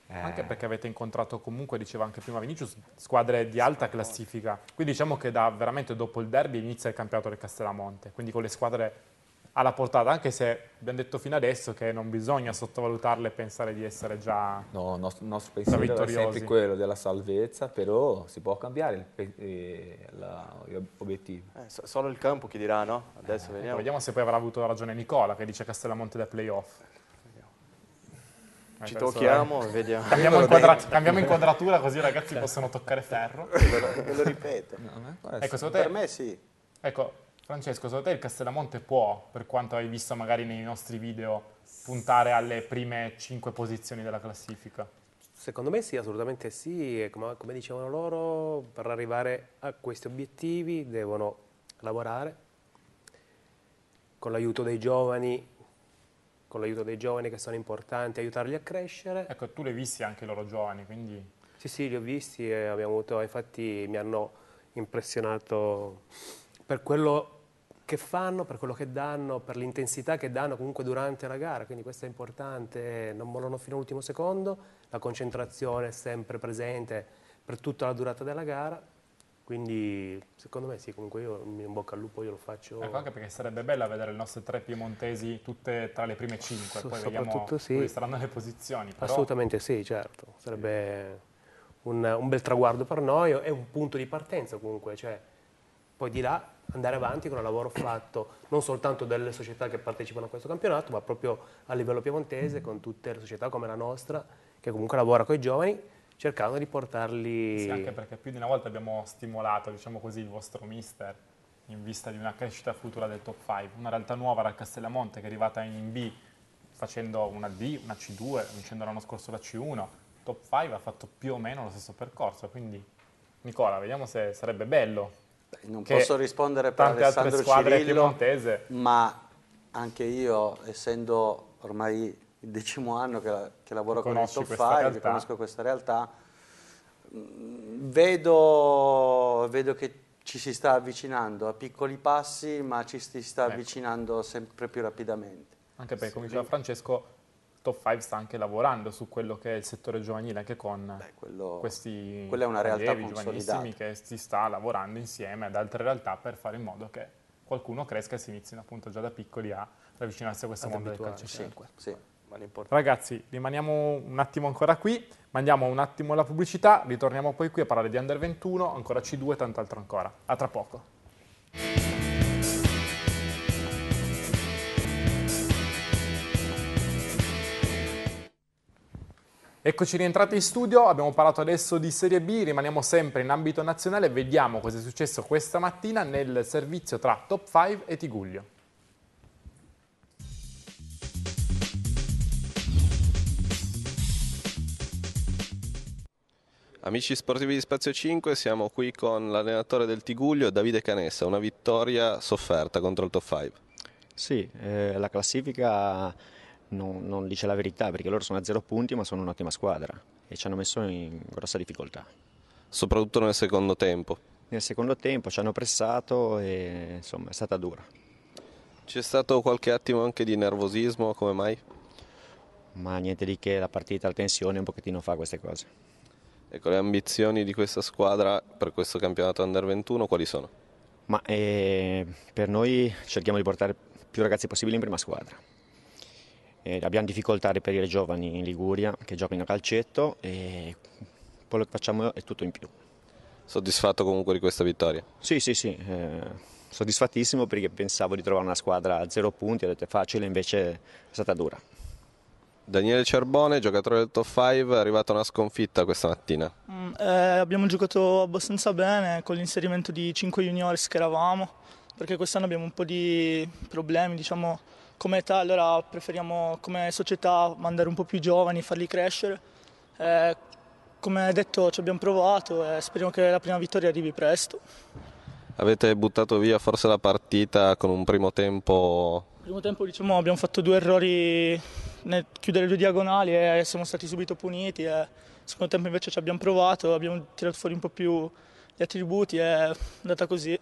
eh. Anche perché avete incontrato comunque, diceva anche prima Vinicius, squadre di alta classifica. Quindi diciamo che da, veramente dopo il derby inizia il campionato del Castellamonte, quindi con le squadre alla portata, anche se abbiamo detto fino adesso che non bisogna sottovalutarle e pensare di essere già No, il nostro, nostro pensiero è sempre quello della salvezza, però si può cambiare l'obiettivo. Eh, eh solo il campo chi dirà no? Adesso eh, vediamo. Ecco, vediamo se poi avrà avuto ragione Nicola che dice Castellamonte da playoff. Ci tocchiamo e vediamo. Cambiamo, inquadra- cambiamo inquadratura così i ragazzi possono toccare ferro. Ve lo, ripeto. No, ecco, per me sì. Ecco, Francesco, secondo te il Castellamonte può, per quanto hai visto magari nei nostri video, puntare alle prime 5 posizioni della classifica? Secondo me sì, assolutamente sì. Come, come dicevano loro, per arrivare a questi obiettivi devono lavorare con l'aiuto dei giovani con l'aiuto dei giovani che sono importanti, aiutarli a crescere. Ecco, tu li hai visti anche loro giovani, quindi... Sì, sì, li ho visti e abbiamo avuto, infatti mi hanno impressionato per quello che fanno, per quello che danno, per l'intensità che danno comunque durante la gara, quindi questo è importante, eh, non mollano fino all'ultimo secondo, la concentrazione è sempre presente per tutta la durata della gara quindi secondo me sì, comunque io in bocca al lupo, io lo faccio. Ecco anche perché sarebbe bella vedere le nostre tre piemontesi tutte tra le prime cinque, S poi vediamo sì. quali saranno le posizioni. Però... Assolutamente sì, certo, sarebbe un, un, bel traguardo per noi, è un punto di partenza comunque, cioè poi di là andare avanti con il lavoro fatto non soltanto delle società che partecipano a questo campionato, ma proprio a livello piemontese con tutte le società come la nostra che comunque lavora con i giovani cercando di portarli... Sì, anche perché più di una volta abbiamo stimolato, diciamo così, il vostro mister in vista di una crescita futura del top 5. Una realtà nuova era Castellamonte che è arrivata in B facendo una D, una C2, vincendo l'anno scorso la C1. Top 5 ha fatto più o meno lo stesso percorso, quindi Nicola, vediamo se sarebbe bello. Non posso rispondere per tante Alessandro altre squadre Cirillo, ma anche io, essendo ormai il decimo anno che, che lavoro con il Top 5, conosco questa realtà, mm, vedo, vedo, che ci si sta avvicinando a piccoli passi, ma ci si sta ecco. avvicinando sempre più rapidamente. Anche perché, come diceva Francesco, Top 5 sta anche lavorando su quello che è il settore giovanile, anche con Beh, quello, questi quella è una realtà giovanissimi che si sta lavorando insieme ad altre realtà per fare in modo che qualcuno cresca e si inizino appunto già da piccoli a avvicinarsi a questo ad mondo del calcio. Sì, sì. Ragazzi, rimaniamo un attimo ancora qui, mandiamo un attimo la pubblicità, ritorniamo poi qui a parlare di Under 21, ancora C2 e tant'altro ancora. A tra poco. Eccoci rientrati in studio, abbiamo parlato adesso di Serie B, rimaniamo sempre in ambito nazionale, e vediamo cosa è successo questa mattina nel servizio tra Top 5 e Tiguglio. Amici sportivi di Spazio 5, siamo qui con l'allenatore del Tiguglio, Davide Canessa, una vittoria sofferta contro il top 5. Sì, eh, la classifica non, non, dice la verità perché loro sono a zero punti ma sono un'ottima squadra e ci hanno messo in grossa difficoltà. Soprattutto nel secondo tempo. Nel secondo tempo ci hanno pressato e insomma è stata dura. C'è stato qualche attimo anche di nervosismo, come mai? Ma niente di che, la partita, la tensione un pochettino fa queste cose. Ecco, le ambizioni di questa squadra per questo campionato Under 21 quali sono? Ma, eh, per noi cerchiamo di portare più ragazzi possibili in prima squadra. Eh, abbiamo difficoltà a reperire giovani in Liguria che giocano a calcetto e quello che facciamo è tutto in più. Soddisfatto comunque di questa vittoria? Sì, sì, sì. Eh, soddisfattissimo perché pensavo di trovare una squadra a zero punti, ho detto è facile, invece è stata dura. Daniele Cerbone, giocatore del top 5, è arrivata una sconfitta questa mattina. Mm, eh, abbiamo giocato abbastanza bene con l'inserimento di 5 juniors che eravamo, perché quest'anno abbiamo un po' di problemi, diciamo, come età, allora preferiamo come società mandare un po' più giovani, farli crescere. Eh, come detto ci abbiamo provato e speriamo che la prima vittoria arrivi presto. Avete buttato via forse la partita con un primo tempo Primo tempo diciamo, abbiamo fatto due errori nel chiudere due diagonali e siamo stati subito puniti. E secondo tempo invece ci abbiamo provato, abbiamo tirato fuori un po' più gli attributi e è andata così.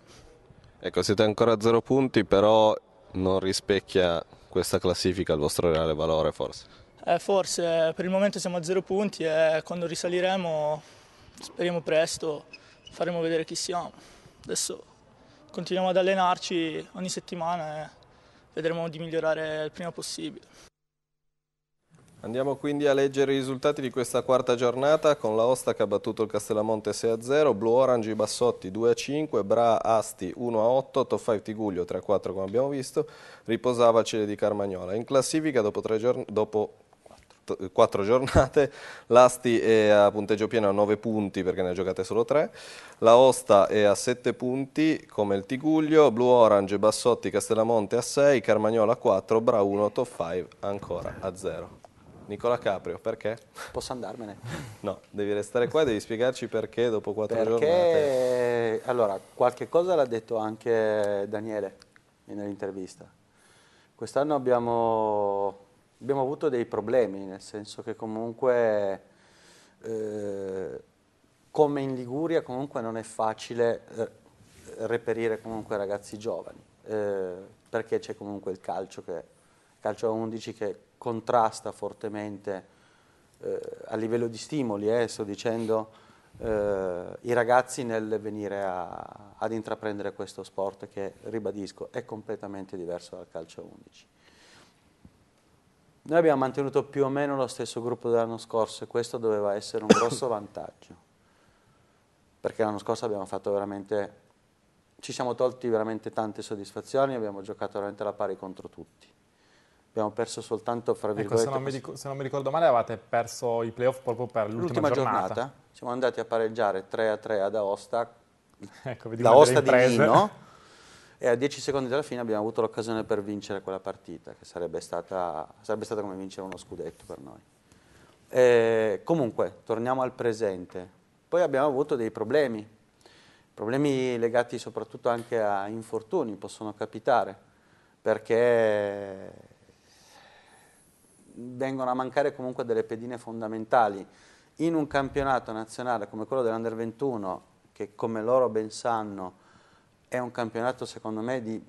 Ecco, siete ancora a zero punti, però non rispecchia questa classifica il vostro reale valore forse? Eh, forse, per il momento siamo a zero punti e quando risaliremo, speriamo presto, faremo vedere chi siamo. Adesso continuiamo ad allenarci ogni settimana. E vedremo di migliorare il prima possibile. Andiamo quindi a leggere i risultati di questa quarta giornata con la Osta che ha battuto il Castellamonte 6-0, Blue Orange Bassotti 2-5, Bra Asti 1-8, Toffai Tiguglio 3-4 come abbiamo visto, riposava Cile di Carmagnola. In classifica dopo, giorni, dopo quattro giornate, l'Asti è a punteggio pieno a 9 punti perché ne ha giocate solo 3, la Osta è a 7 punti come il Tiguglio, Blue Orange, Bassotti, Castellamonte a 6, Carmagnola a 4, Bra 1, Top 5 ancora a 0. Nicola Caprio, perché? Posso andarmene? No, devi restare qua e devi spiegarci perché dopo quattro perché... giornate. Allora, qualche cosa l'ha detto anche Daniele nell'intervista. Quest'anno abbiamo abbiamo avuto dei problemi, nel senso che comunque, eh, come in Liguria, comunque non è facile eh, reperire comunque ragazzi giovani, eh, perché c'è comunque il calcio, che, calcio 11 che contrasta fortemente eh, a livello di stimoli, eh, sto dicendo, eh, i ragazzi nel venire a, ad intraprendere questo sport che, ribadisco, è completamente diverso dal calcio 11. Noi abbiamo mantenuto più o meno lo stesso gruppo dell'anno scorso e questo doveva essere un grosso vantaggio, perché l'anno scorso abbiamo fatto veramente, ci siamo tolti veramente tante soddisfazioni, abbiamo giocato veramente alla pari contro tutti. Abbiamo perso soltanto, fra virgolette... Ecco, se, non ricordo, se non, mi ricordo male avevate perso i playoff proprio per l'ultima, giornata. giornata. Siamo andati a pareggiare 3-3 ad Aosta, ecco, da Aosta di Nino e a 10 secondi dalla fine abbiamo avuto l'occasione per vincere quella partita, che sarebbe stata, sarebbe stata come vincere uno scudetto per noi. E comunque, torniamo al presente. Poi abbiamo avuto dei problemi, problemi legati soprattutto anche a infortuni, possono capitare, perché vengono a mancare comunque delle pedine fondamentali. In un campionato nazionale come quello dell'Under 21, che come loro ben sanno è un campionato secondo me di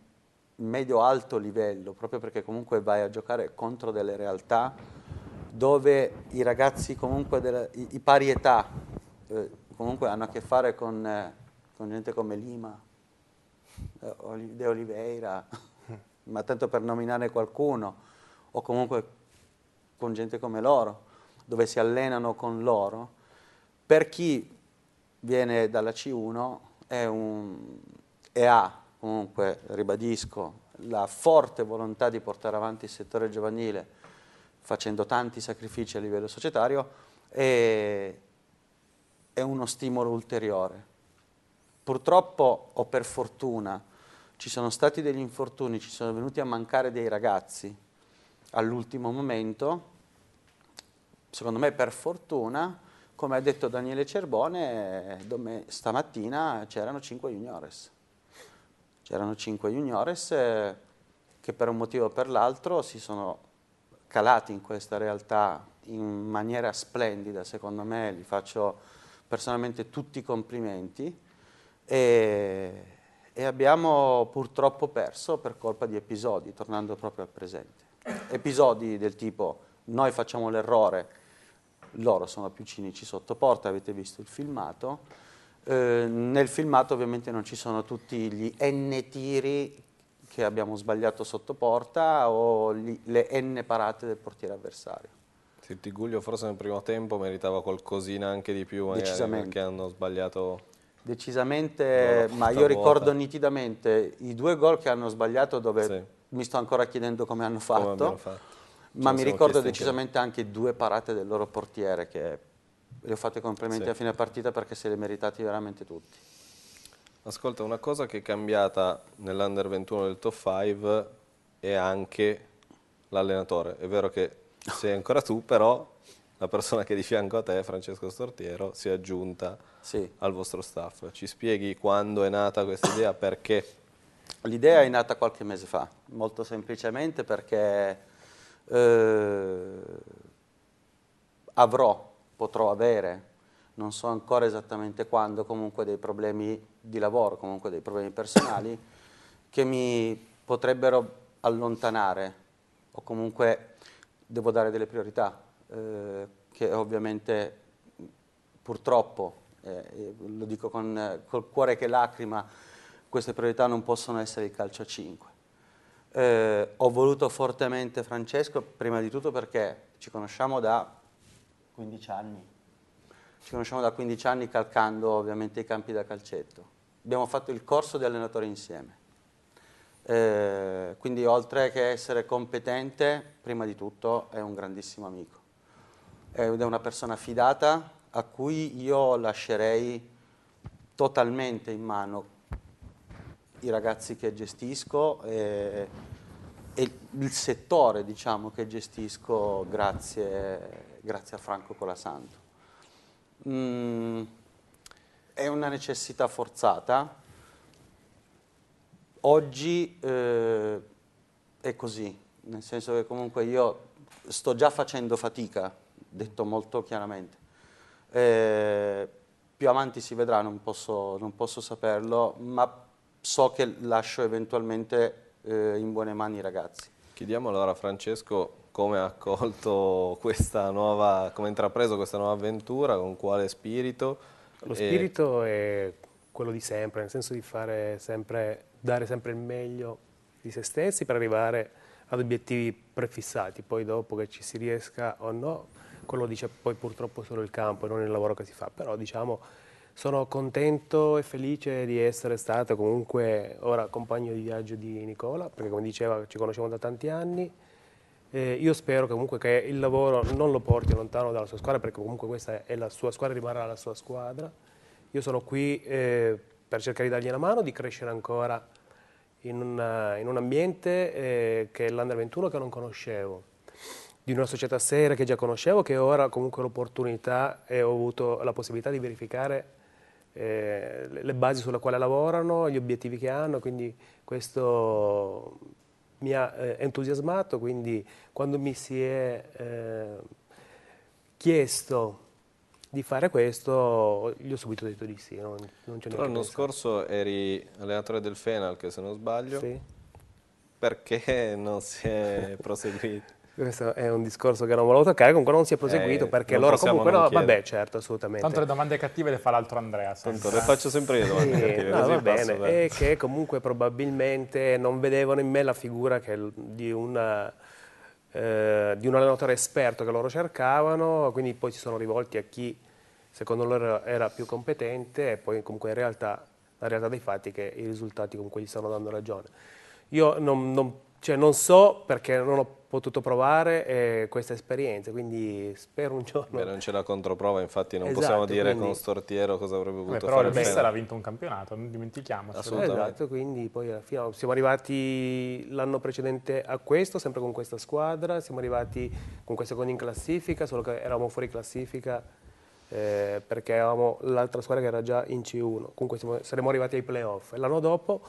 medio-alto livello, proprio perché comunque vai a giocare contro delle realtà dove i ragazzi comunque, della, i, i, pari età, eh, comunque hanno a che fare con, eh, con gente come Lima, eh, De Oliveira, ma tanto per nominare qualcuno, o comunque con gente come loro, dove si allenano con loro, per chi viene dalla C1 è un, e ha comunque, ribadisco, la forte volontà di portare avanti il settore giovanile facendo tanti sacrifici a livello societario è, è uno stimolo ulteriore. Purtroppo o per fortuna ci sono stati degli infortuni, ci sono venuti a mancare dei ragazzi all'ultimo momento, secondo me per fortuna, come ha detto Daniele Cerbone, eh, stamattina c'erano 5 juniores c'erano cinque juniores eh, che per un motivo o per l'altro si sono calati in questa realtà in maniera splendida, secondo me, gli faccio personalmente tutti i complimenti e, e abbiamo purtroppo perso per colpa di episodi, tornando proprio al presente. Episodi del tipo noi facciamo l'errore, loro sono più cinici sotto porta, avete visto il filmato, eh, nel filmato ovviamente non ci sono tutti gli n tiri che abbiamo sbagliato sotto porta o gli, le n parate del portiere avversario. Tiguglio forse nel primo tempo meritava qualcosina anche di più perché hanno sbagliato decisamente ma io ricordo vuota. nitidamente i due gol che hanno sbagliato dove sì. mi sto ancora chiedendo come hanno fatto, come fatto. ma mi ricordo decisamente anche due parate del loro portiere che le ho fatte i complimenti sì. a fine partita perché se le meritati veramente tutti. Ascolta, una cosa che è cambiata nell'Under 21 del Top 5 è anche l'allenatore. È vero che sei ancora tu, però la persona che è di fianco a te, Francesco Stortiero, si è aggiunta sì. al vostro staff. Ci spieghi quando è nata questa idea, perché? L'idea è nata qualche mese fa, molto semplicemente perché eh, avrò potrò avere, non so ancora esattamente quando, comunque dei problemi di lavoro, comunque dei problemi personali che mi potrebbero allontanare o comunque devo dare delle priorità eh, che ovviamente purtroppo, eh, lo dico con, col cuore che lacrima, queste priorità non possono essere il calcio a 5. Eh, ho voluto fortemente Francesco, prima di tutto perché ci conosciamo da 15 anni. Ci conosciamo da 15 anni calcando ovviamente i campi da calcetto. Abbiamo fatto il corso di allenatore insieme. Eh, quindi oltre che essere competente, prima di tutto è un grandissimo amico. Eh, ed è una persona fidata a cui io lascerei totalmente in mano i ragazzi che gestisco e, e il settore diciamo, che gestisco grazie grazie a Franco Colasanto. Mm, è una necessità forzata. Oggi eh, è così, nel senso che comunque io sto già facendo fatica, detto molto chiaramente. Eh, più avanti si vedrà, non posso, non posso, saperlo, ma so che lascio eventualmente eh, in buone mani i ragazzi. Chiediamo allora a Francesco come ha accolto questa nuova, come ha intrapreso questa nuova avventura, con quale spirito? Lo spirito è quello di sempre, nel senso di sempre, dare sempre il meglio di se stessi per arrivare ad obiettivi prefissati, poi dopo che ci si riesca o no, quello dice poi purtroppo solo il campo e non il lavoro che si fa, però diciamo sono contento e felice di essere stato comunque ora compagno di viaggio di Nicola, perché come diceva ci conosciamo da tanti anni, eh, io spero comunque che il lavoro non lo porti lontano dalla sua squadra, perché comunque questa è la sua squadra, rimarrà la sua squadra. Io sono qui eh, per cercare di dargli una mano, di crescere ancora in, una, eh, in un ambiente eh, che è l'Under 21 che non conoscevo, di una società seria che già conoscevo, che ora comunque ho l'opportunità e ho avuto la possibilità di verificare eh, le basi sulle quali lavorano, gli obiettivi che hanno, quindi questo mi ha eh, entusiasmato, quindi quando mi si è eh, chiesto di fare questo, gli ho subito detto di sì. Non, non L'anno scorso eri allenatore del Fenal, che se non sbaglio, sì. perché non si è proseguito? Questo è un discorso che non volevo toccare, comunque non si è proseguito eh, perché loro comunque no, vabbè, certo, assolutamente. Tanto le domande cattive le fa l'altro Andrea. Tanto le faccio sempre io domande cattive, no, va bene. E che comunque probabilmente non vedevano in me la figura che, di, una, eh, di un allenatore esperto che loro cercavano, quindi poi si sono rivolti a chi secondo loro era più competente e poi comunque in realtà la realtà dei fatti è che i risultati comunque gli stanno dando ragione. Io non, non cioè non so perché non ho potuto provare eh, questa esperienza, quindi spero un giorno... Beh, non c'è la controprova, infatti non esatto, possiamo dire quindi... con Stortiero cosa avrebbe potuto Beh, però fare. Però il Bessel ha vinto un campionato, non dimentichiamoci. Assolutamente. Esatto, quindi poi alla fine oh, siamo arrivati l'anno precedente a questo, sempre con questa squadra, siamo arrivati con questa secondi in classifica, solo che eravamo fuori classifica eh, perché avevamo l'altra squadra che era già in C1, comunque siamo, saremmo arrivati ai playoff. L'anno dopo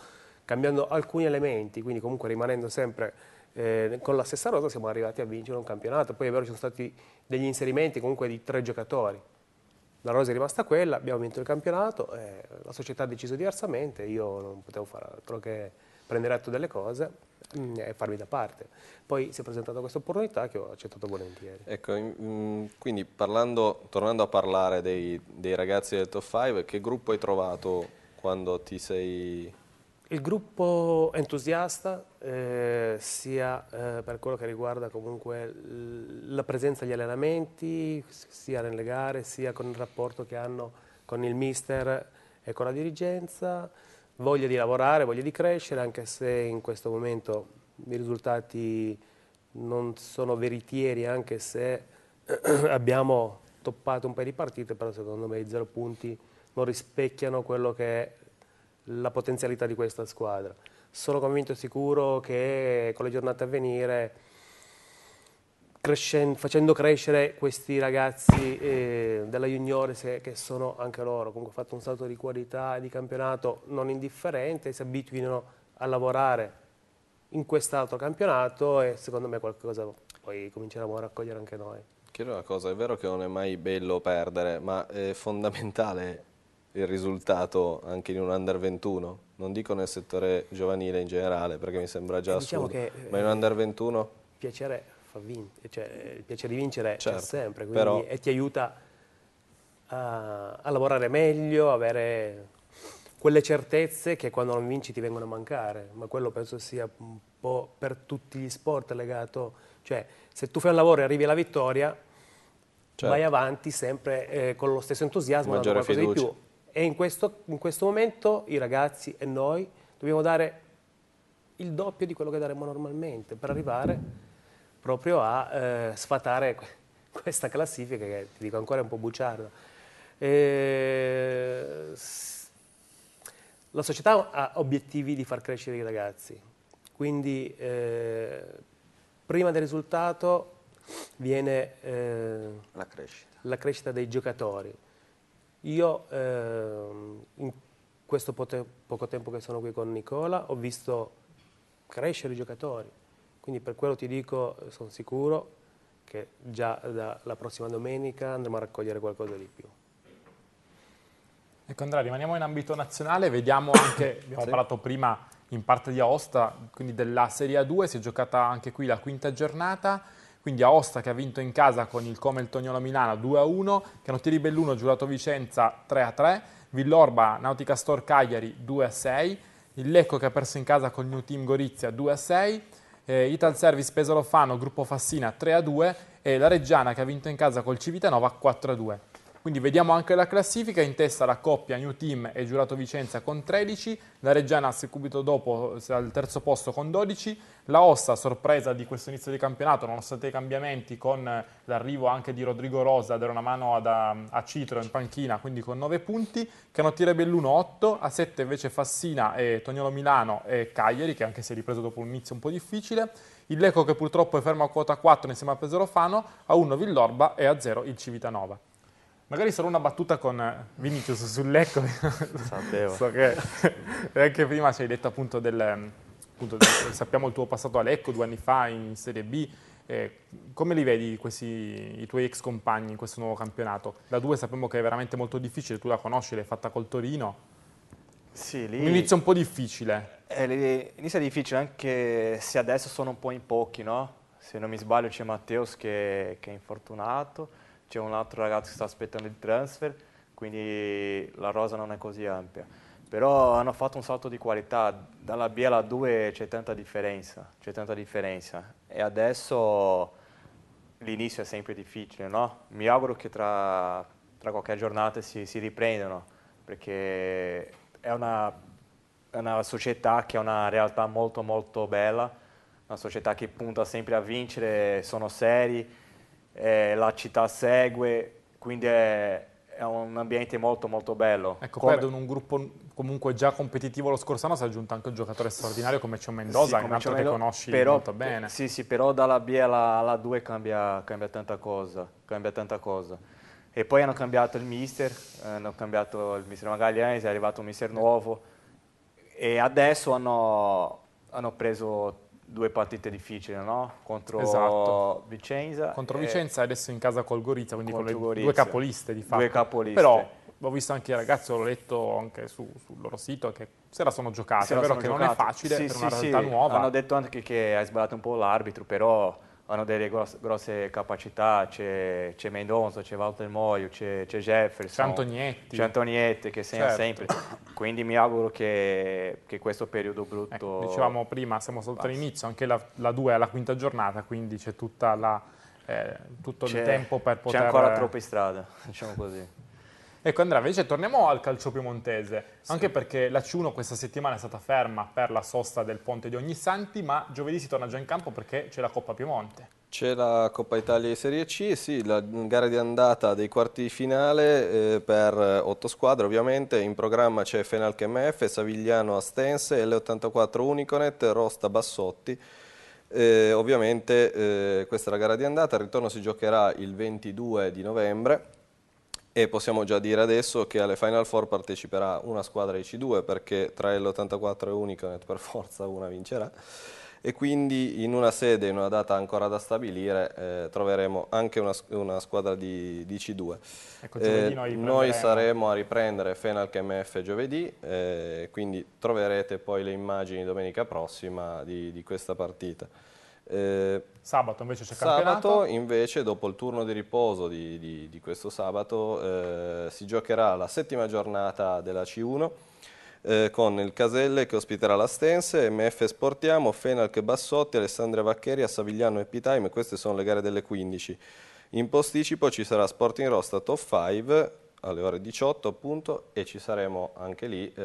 cambiando alcuni elementi, quindi comunque rimanendo sempre eh, con la stessa rosa siamo arrivati a vincere un campionato. Poi è vero ci sono stati degli inserimenti comunque di tre giocatori. La rosa è rimasta quella, abbiamo vinto il campionato, eh, la società ha deciso diversamente, io non potevo fare altro che prendere atto delle cose mm, e farmi da parte. Poi si è presentata questa opportunità che ho accettato volentieri. Ecco, mm, quindi parlando, tornando a parlare dei, dei ragazzi del Top 5, che gruppo hai trovato quando ti sei il gruppo entusiasta eh, sia eh, per quello che riguarda comunque la presenza agli allenamenti, sia nelle gare, sia con il rapporto che hanno con il mister e con la dirigenza, voglia di lavorare, voglia di crescere, anche se in questo momento i risultati non sono veritieri, anche se abbiamo toppato un paio di partite, però secondo me i zero punti non rispecchiano quello che è la potenzialità di questa squadra. Sono convinto e sicuro che con le giornate a venire, crescendo, facendo crescere questi ragazzi eh, della Juniores, che sono anche loro, comunque fatto un salto di qualità e di campionato non indifferente, si abituino a lavorare in quest'altro campionato e secondo me qualcosa poi cominceremo a raccogliere anche noi. Chiedo una cosa, è vero che non è mai bello perdere, ma è fondamentale il risultato anche in un under 21? Non dico nel settore giovanile in generale, perché mi sembra già diciamo assurdo, che, ma in un under 21? Piacere cioè, il piacere di vincere certo, c'è sempre, quindi, però... e ti aiuta a, a lavorare meglio, avere quelle certezze che quando non vinci ti vengono a mancare, ma quello penso sia un po' per tutti gli sport legato, cioè se tu fai un lavoro e arrivi alla vittoria, certo. vai avanti sempre eh, con lo stesso entusiasmo, dando qualcosa fiducia. di più, e in questo, in questo momento i ragazzi e noi dobbiamo dare il doppio di quello che daremmo normalmente per arrivare proprio a eh, sfatare questa classifica che ti dico ancora è un po' buciarda. E... La società ha obiettivi di far crescere i ragazzi, quindi eh, prima del risultato viene eh, la, crescita. la crescita dei giocatori. Io eh, in questo poco tempo che sono qui con Nicola ho visto crescere i giocatori, quindi per quello ti dico, eh, sono sicuro che già dalla prossima domenica andremo a raccogliere qualcosa di più. Ecco Andrea, rimaniamo in ambito nazionale, vediamo anche, abbiamo parlato prima in parte di Aosta, quindi della Serie A2, si è giocata anche qui la quinta giornata, quindi Aosta che ha vinto in casa con il Come il Tognolo Milano 2-1, Canottieri Belluno Giurato Vicenza 3-3, Villorba Nautica Stor Cagliari 2-6, il Lecco che ha perso in casa con il New Team Gorizia 2-6, eh, Ital Service Pesalofano Gruppo Fassina 3-2 e la Reggiana che ha vinto in casa col Civitanova 4-2. Quindi vediamo anche la classifica, in testa la coppia New Team e Giurato Vicenza con 13, la Reggiana subito dopo al terzo posto con 12, la Ossa sorpresa di questo inizio di campionato nonostante i cambiamenti con l'arrivo anche di Rodrigo Rosa, dare una mano ad, um, a Citro in panchina quindi con 9 punti, Canottiere Belluno 8, a 7 invece Fassina e Tognolo Milano e Cagliari che anche si è ripreso dopo un inizio un po' difficile, il Lecco che purtroppo è fermo a quota 4 insieme a Peserofano, a 1 Villorba e a 0 il Civitanova. Magari solo una battuta con Vinicius sull'ecco. Lecco. Sapevo. so che anche prima ci hai detto appunto del, appunto sappiamo il tuo passato all'Ecco due anni fa in Serie B. Eh, come li vedi questi, i tuoi ex compagni in questo nuovo campionato? La 2 sappiamo che è veramente molto difficile, tu la conosci, l'hai fatta col Torino. Sì, lì... Un inizio un po' difficile. Eh, l'inizio è difficile anche se adesso sono un po' in pochi, no? Se non mi sbaglio c'è Matteus che, che è infortunato c'è un altro ragazzo che sta aspettando il transfer, quindi la rosa non è così ampia. Però hanno fatto un salto di qualità, dalla B alla 2 c'è tanta differenza, c'è tanta differenza. E adesso l'inizio è sempre difficile, no? Mi auguro che tra, tra qualche giornata si, si riprendano, perché è una, è una società che è una realtà molto molto bella, una società che punta sempre a vincere, sono seri, eh, la città segue, quindi è, è, un ambiente molto molto bello. Ecco, come... poi un gruppo comunque già competitivo lo scorso anno si è aggiunto anche un giocatore straordinario come Cion Mendoza, sì, un altro Mendoza, che conosci però, molto bene. Sì, sì, però dalla B alla, alla 2 cambia, cambia, tanta cosa, cambia tanta cosa. E poi hanno cambiato il mister, hanno cambiato il mister Magagliani, è arrivato un mister nuovo e adesso hanno, hanno preso due partite difficili, no? Contro esatto. Vicenza. Contro Vicenza e adesso in casa col Gorizia, quindi con le Gorizia. due capoliste di fatto. Due capoliste. Però ho visto anche i ragazzi, l'ho letto anche su, sul loro sito, che se la sono giocata, se che giocate. non è facile sì, per sì, una realtà sì. nuova. Hanno detto anche che hai sbagliato un po' l'arbitro, però hanno delle grosse, grosse capacità, c'è, c'è Mendonzo, c'è Walter Moio, c'è, c'è Jefferson, c'è Antonietti. c'è Antonietti che segna certo. sempre, quindi mi auguro che, che questo periodo brutto... Ecco, dicevamo prima, siamo soltanto all'inizio, anche la 2 è la quinta giornata, quindi c'è tutta la, eh, tutto il tempo per poter... C'è ancora troppa strada, diciamo così. Ecco Andrea, invece torniamo al calcio piemontese, sì. anche perché la C1 questa settimana è stata ferma per la sosta del Ponte di Ogni Santi, ma giovedì si torna già in campo perché c'è la Coppa Piemonte. C'è la Coppa Italia di Serie C, sì, la gara di andata dei quarti di finale eh, per otto squadre ovviamente, in programma c'è Fenalc MF, Savigliano Astense, L84 Uniconet, Rosta Bassotti. Eh, ovviamente eh, questa è la gara di andata, il ritorno si giocherà il 22 di novembre e possiamo già dire adesso che alle Final Four parteciperà una squadra di c 2 perché tra l'84 e Uniconet per forza una vincerà e quindi in una sede, in una data ancora da stabilire, eh, troveremo anche una, una squadra di, di C2. Ecco, eh, noi, noi, saremo a riprendere Fenalc MF giovedì, eh, quindi troverete poi le immagini domenica prossima di, di questa partita. Eh, sabato invece c'è campionato. Sabato invece dopo il turno di riposo di, di, di questo sabato eh, si giocherà la settima giornata della C1 eh, con il Caselle che ospiterà la Stense, MF Sportiamo, Fenalc Bassotti, Alessandria Vaccheria, Savigliano e P-Time, queste sono le gare delle 15. In posticipo ci sarà Sporting Rosta Top 5 alle ore 18 appunto e ci saremo anche lì. Eh,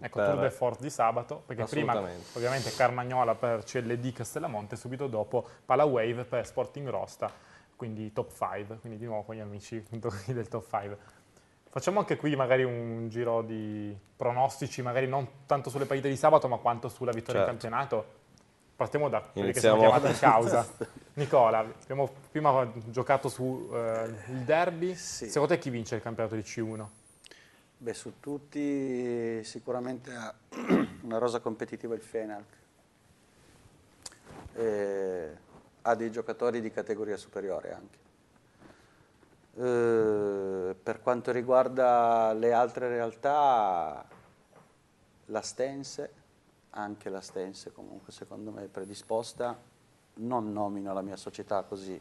ecco, per... Tour de Force di sabato, perché prima ovviamente Carmagnola per CLD Castellamonte, subito dopo Palawave per Sporting Rosta, quindi top 5, quindi di nuovo con gli amici del top 5. Facciamo anche qui magari un giro di pronostici, magari non tanto sulle partite di sabato, ma quanto sulla vittoria certo. in campionato. Partiamo da quelle Iniziamo. che sono chiamate in causa. Nicola, abbiamo prima giocato sul eh, uh, derby, sì. secondo te chi vince il campionato di C1? Beh, su tutti sicuramente ha ah, una rosa competitiva il Fenalc. E eh, ha dei giocatori di categoria superiore anche. Eh, per quanto riguarda le altre realtà, la Stense, anche la Stense comunque secondo me è predisposta non nomino la mia società così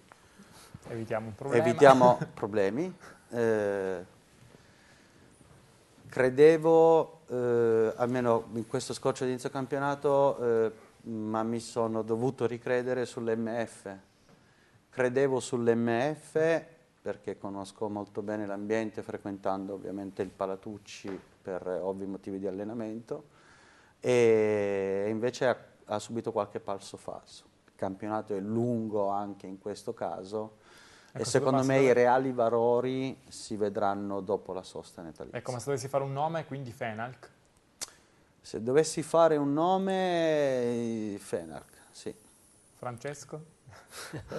evitiamo, evitiamo problemi. Eh, credevo, eh, almeno in questo scorcio di inizio campionato, eh, ma mi sono dovuto ricredere sull'MF. Credevo sull'MF perché conosco molto bene l'ambiente, frequentando ovviamente il Palatucci per ovvi motivi di allenamento, e invece ha, ha subito qualche palso falso campionato è lungo anche in questo caso ecco, e secondo me dove... i reali valori si vedranno dopo la sosta natalizia. Ecco, ma se dovessi fare un nome, quindi Fenalc? Se dovessi fare un nome, Fenalc, sì. Francesco?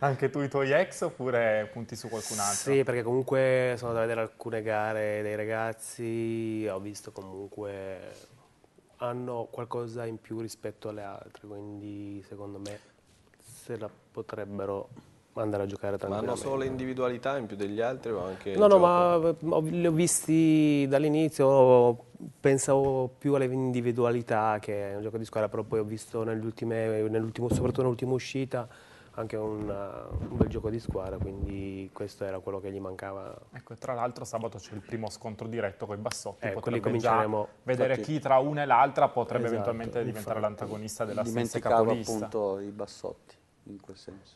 Anche tu i tuoi ex oppure punti su qualcun altro? Sì, perché comunque sono andato a vedere alcune gare dei ragazzi, ho visto comunque hanno qualcosa in più rispetto alle altre, quindi secondo me se la potrebbero andare a giocare tranquillamente. Ma hanno solo individualità in più degli altri o anche No, no, gioco? ma li ho visti dall'inizio, pensavo più alle individualità che è un gioco di squadra, però poi ho visto nell'ultimo, soprattutto nell'ultima uscita, anche una, eh, un bel gioco di squadra, quindi questo era quello che gli mancava. Ecco, tra l'altro sabato c'è il primo scontro diretto con i Bassotti, ecco, lì cominceremo vedere chi tra una e l'altra potrebbe esatto, eventualmente diventare l'antagonista della stessa capolista. appunto i Bassotti, in quel senso.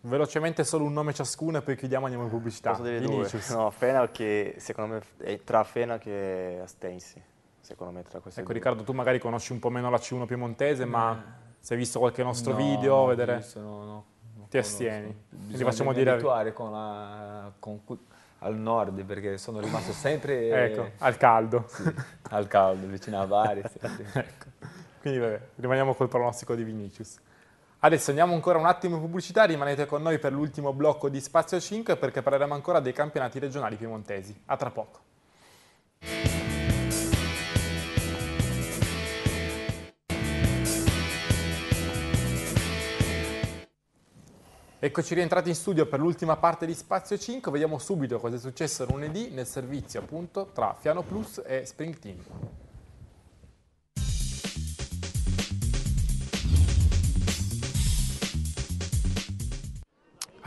Velocemente solo un nome ciascuno e poi chiudiamo andiamo in pubblicità. Cosa dire Vinicius. due? No, Fena che secondo me è tra Fena che Astensi, secondo me tra queste Ecco due. Riccardo, tu magari conosci un po' meno la C1 piemontese, mm. ma... Eh. Se hai visto qualche nostro no, video, vedere... Visto, no, no ti astieni. Li facciamo dire abituare con la, con, al nord perché sono rimasto sempre ecco, al caldo. Sì, al caldo, vicino a Bari. ecco. Quindi vabbè, rimaniamo col pronostico di Vinicius. Adesso andiamo ancora un attimo in pubblicità, rimanete con noi per l'ultimo blocco di Spazio 5 perché parleremo ancora dei campionati regionali piemontesi. A tra poco. Eccoci rientrati in studio per l'ultima parte di Spazio 5, vediamo subito cosa è successo lunedì nel servizio appunto tra Fiano Plus e Spring Team.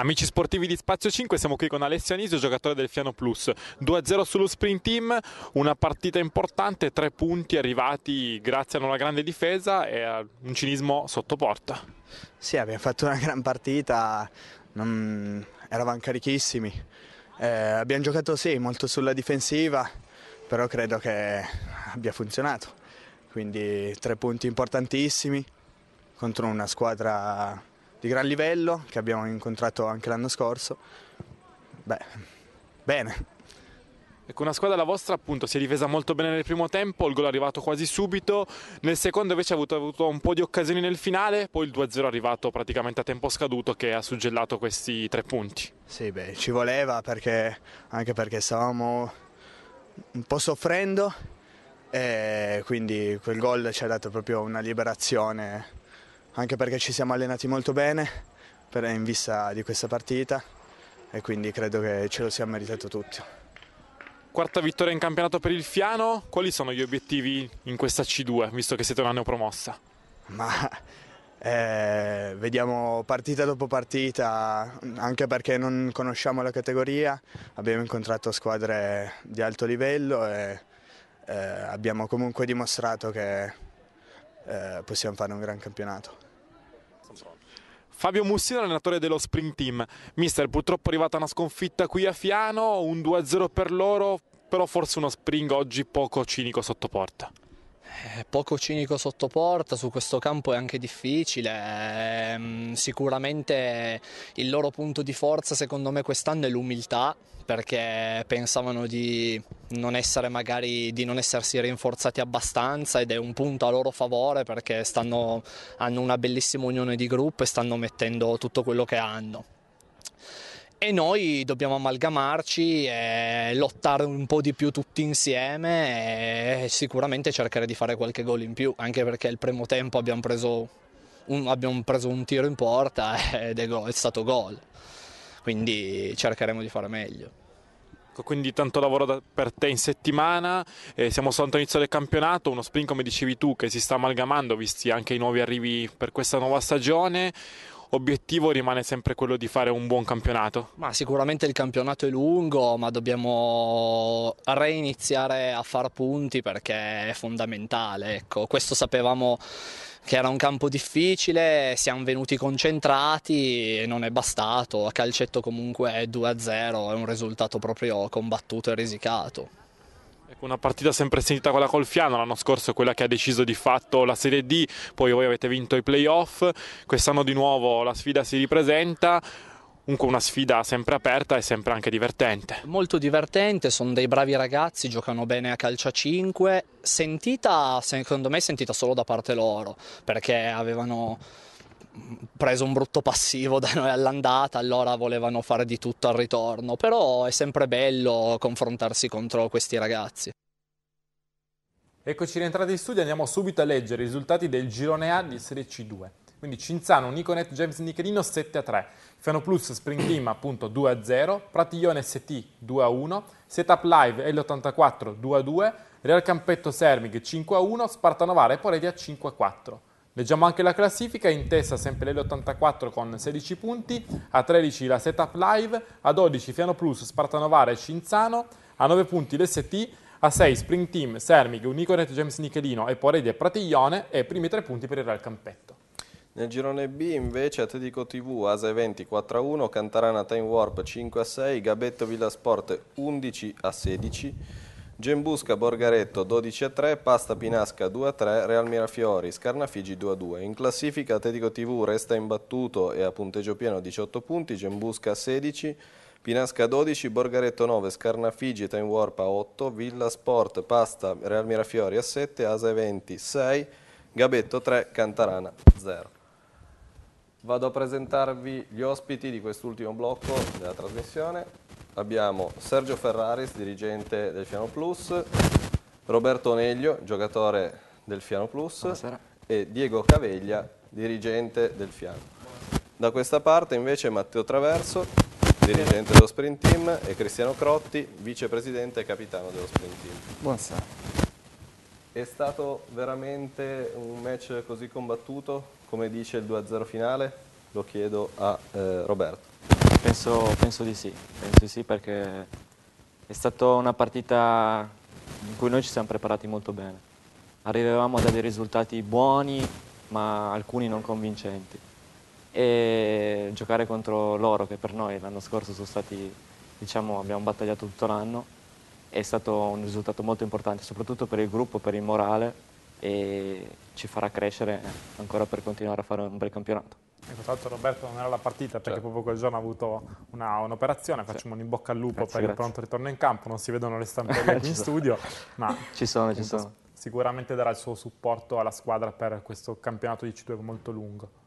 Amici sportivi di Spazio 5, siamo qui con Alessio Anisio, giocatore del Fiano Plus. 2-0 sullo sprint team, una partita importante, tre punti arrivati grazie a una grande difesa e a un cinismo sotto porta. Sì, abbiamo fatto una gran partita, non... eravamo carichissimi. Eh, abbiamo giocato sì, molto sulla difensiva, però credo che abbia funzionato. Quindi tre punti importantissimi contro una squadra di gran livello che abbiamo incontrato anche l'anno scorso. Beh, bene. Ecco, una squadra la vostra appunto si è difesa molto bene nel primo tempo, il gol è arrivato quasi subito, nel secondo invece ha avuto, avuto un po' di occasioni nel finale, poi il 2-0 è arrivato praticamente a tempo scaduto che ha suggellato questi tre punti. Sì, beh, ci voleva perché, anche perché stavamo un po' soffrendo e quindi quel gol ci ha dato proprio una liberazione anche perché ci siamo allenati molto bene per, in vista di questa partita e quindi credo che ce lo sia meritato tutti. Quarta vittoria in campionato per il Fiano, quali sono gli obiettivi in questa C2, visto che siete una neopromossa? Ma eh, vediamo partita dopo partita, anche perché non conosciamo la categoria, abbiamo incontrato squadre di alto livello e eh, abbiamo comunque dimostrato che eh, possiamo fare un gran campionato. Fabio Mussino, allenatore dello Spring Team. Mister, purtroppo è arrivata una sconfitta qui a Fiano, un 2-0 per loro, però forse uno Spring oggi poco cinico sotto porta. Eh, poco cinico sotto porta, su questo campo è anche difficile, ehm, sicuramente il loro punto di forza secondo me quest'anno è l'umiltà perché pensavano di non essere magari di non essersi rinforzati abbastanza ed è un punto a loro favore perché stanno, hanno una bellissima unione di gruppo e stanno mettendo tutto quello che hanno e noi dobbiamo amalgamarci e lottare un po' di più tutti insieme e sicuramente cercare di fare qualche gol in più, anche perché il primo tempo abbiamo preso un, abbiamo preso un tiro in porta ed è, go, è stato gol, quindi cercheremo di fare meglio. Quindi tanto lavoro per te in settimana, eh, siamo soltanto all'inizio del campionato, uno sprint come dicevi tu che si sta amalgamando, visti anche i nuovi arrivi per questa nuova stagione, obiettivo rimane sempre quello di fare un buon campionato? Ma sicuramente il campionato è lungo, ma dobbiamo reiniziare a far punti perché è fondamentale. Ecco, questo sapevamo che era un campo difficile, siamo venuti concentrati e non è bastato. A calcetto comunque 2-0 è un risultato proprio combattuto e risicato una partita sempre sentita quella col Fiano, l'anno scorso quella che ha deciso di fatto la Serie D, poi voi avete vinto i playoff, quest'anno di nuovo la sfida si ripresenta. Comunque una sfida sempre aperta e sempre anche divertente. Molto divertente, sono dei bravi ragazzi, giocano bene a calcia 5, sentita, secondo me sentita solo da parte loro, perché avevano preso un brutto passivo da noi all'andata, allora volevano fare di tutto al ritorno, però è sempre bello confrontarsi contro questi ragazzi. Eccoci rientrati in studio, andiamo subito a leggere i risultati del girone A di Serie C2. Quindi Cinzano, Niconet, James Nichelino 7 a 3, Fiano Plus, Spring Team appunto 2 a 0, Pratiglione ST 2 a 1, Setup Live L84 2 a 2, Real Campetto Sermig 5 a 1, Spartanovare Poredia 5 a 4. Leggiamo anche la classifica, in testa sempre l'L84 con 16 punti, a 13 la Setup Live, a 12 Fiano Plus, Spartanovara e Cinzano, a 9 punti l'ST, a 6 Spring Team, Sermig, Unicornet, James Nichelino e Poredi e Pratiglione e primi 3 punti per il Real Campetto. Nel girone B invece Atletico TV, Asa 20 4 a 1, Cantarana Time Warp 5 a 6, Gabetto Villasport 11 a 16, Gembusca, Borgaretto 12 a 3, Pasta Pinasca 2 a 3, Real Mirafiori, Scarnafigi 2 a 2. In classifica Atletico TV resta imbattuto e a punteggio pieno 18 punti, Gembusca 16, Pinasca 12, Borgaretto 9, Scarnafigi e Time Warp a 8, Villa Sport, Pasta, Real Mirafiori a 7, Asa 20 6, Gabetto 3, Cantarana 0. Vado a presentarvi gli ospiti di quest'ultimo blocco della trasmissione abbiamo Sergio Ferraris, dirigente del Fiano Plus, Roberto Oneglio, giocatore del Fiano Plus Buonasera. e Diego Caveglia, dirigente del Fiano. Da questa parte invece Matteo Traverso, dirigente dello Sprint Team e Cristiano Crotti, vicepresidente e capitano dello Sprint Team. Buonasera. È stato veramente un match così combattuto, come dice il 2-0 finale? Lo chiedo a eh, Roberto. Penso, penso, di sì, penso di sì perché è stata una partita in cui noi ci siamo preparati molto bene. Arrivavamo a dei risultati buoni ma alcuni non convincenti e giocare contro loro che per noi l'anno scorso sono stati, diciamo, abbiamo battagliato tutto l'anno è stato un risultato molto importante soprattutto per il gruppo, per il morale e ci farà crescere ancora per continuare a fare un bel campionato. Ecco, tra l'altro Roberto non era alla partita perché certo. proprio quel giorno ha avuto un'operazione, un facciamo un in bocca al lupo grazie, per grazie. il pronto ritorno in campo, non si vedono le stamperie qui eh, in studio, ma ci sono, ci sono. sicuramente darà il suo supporto alla squadra per questo campionato di C2 molto lungo.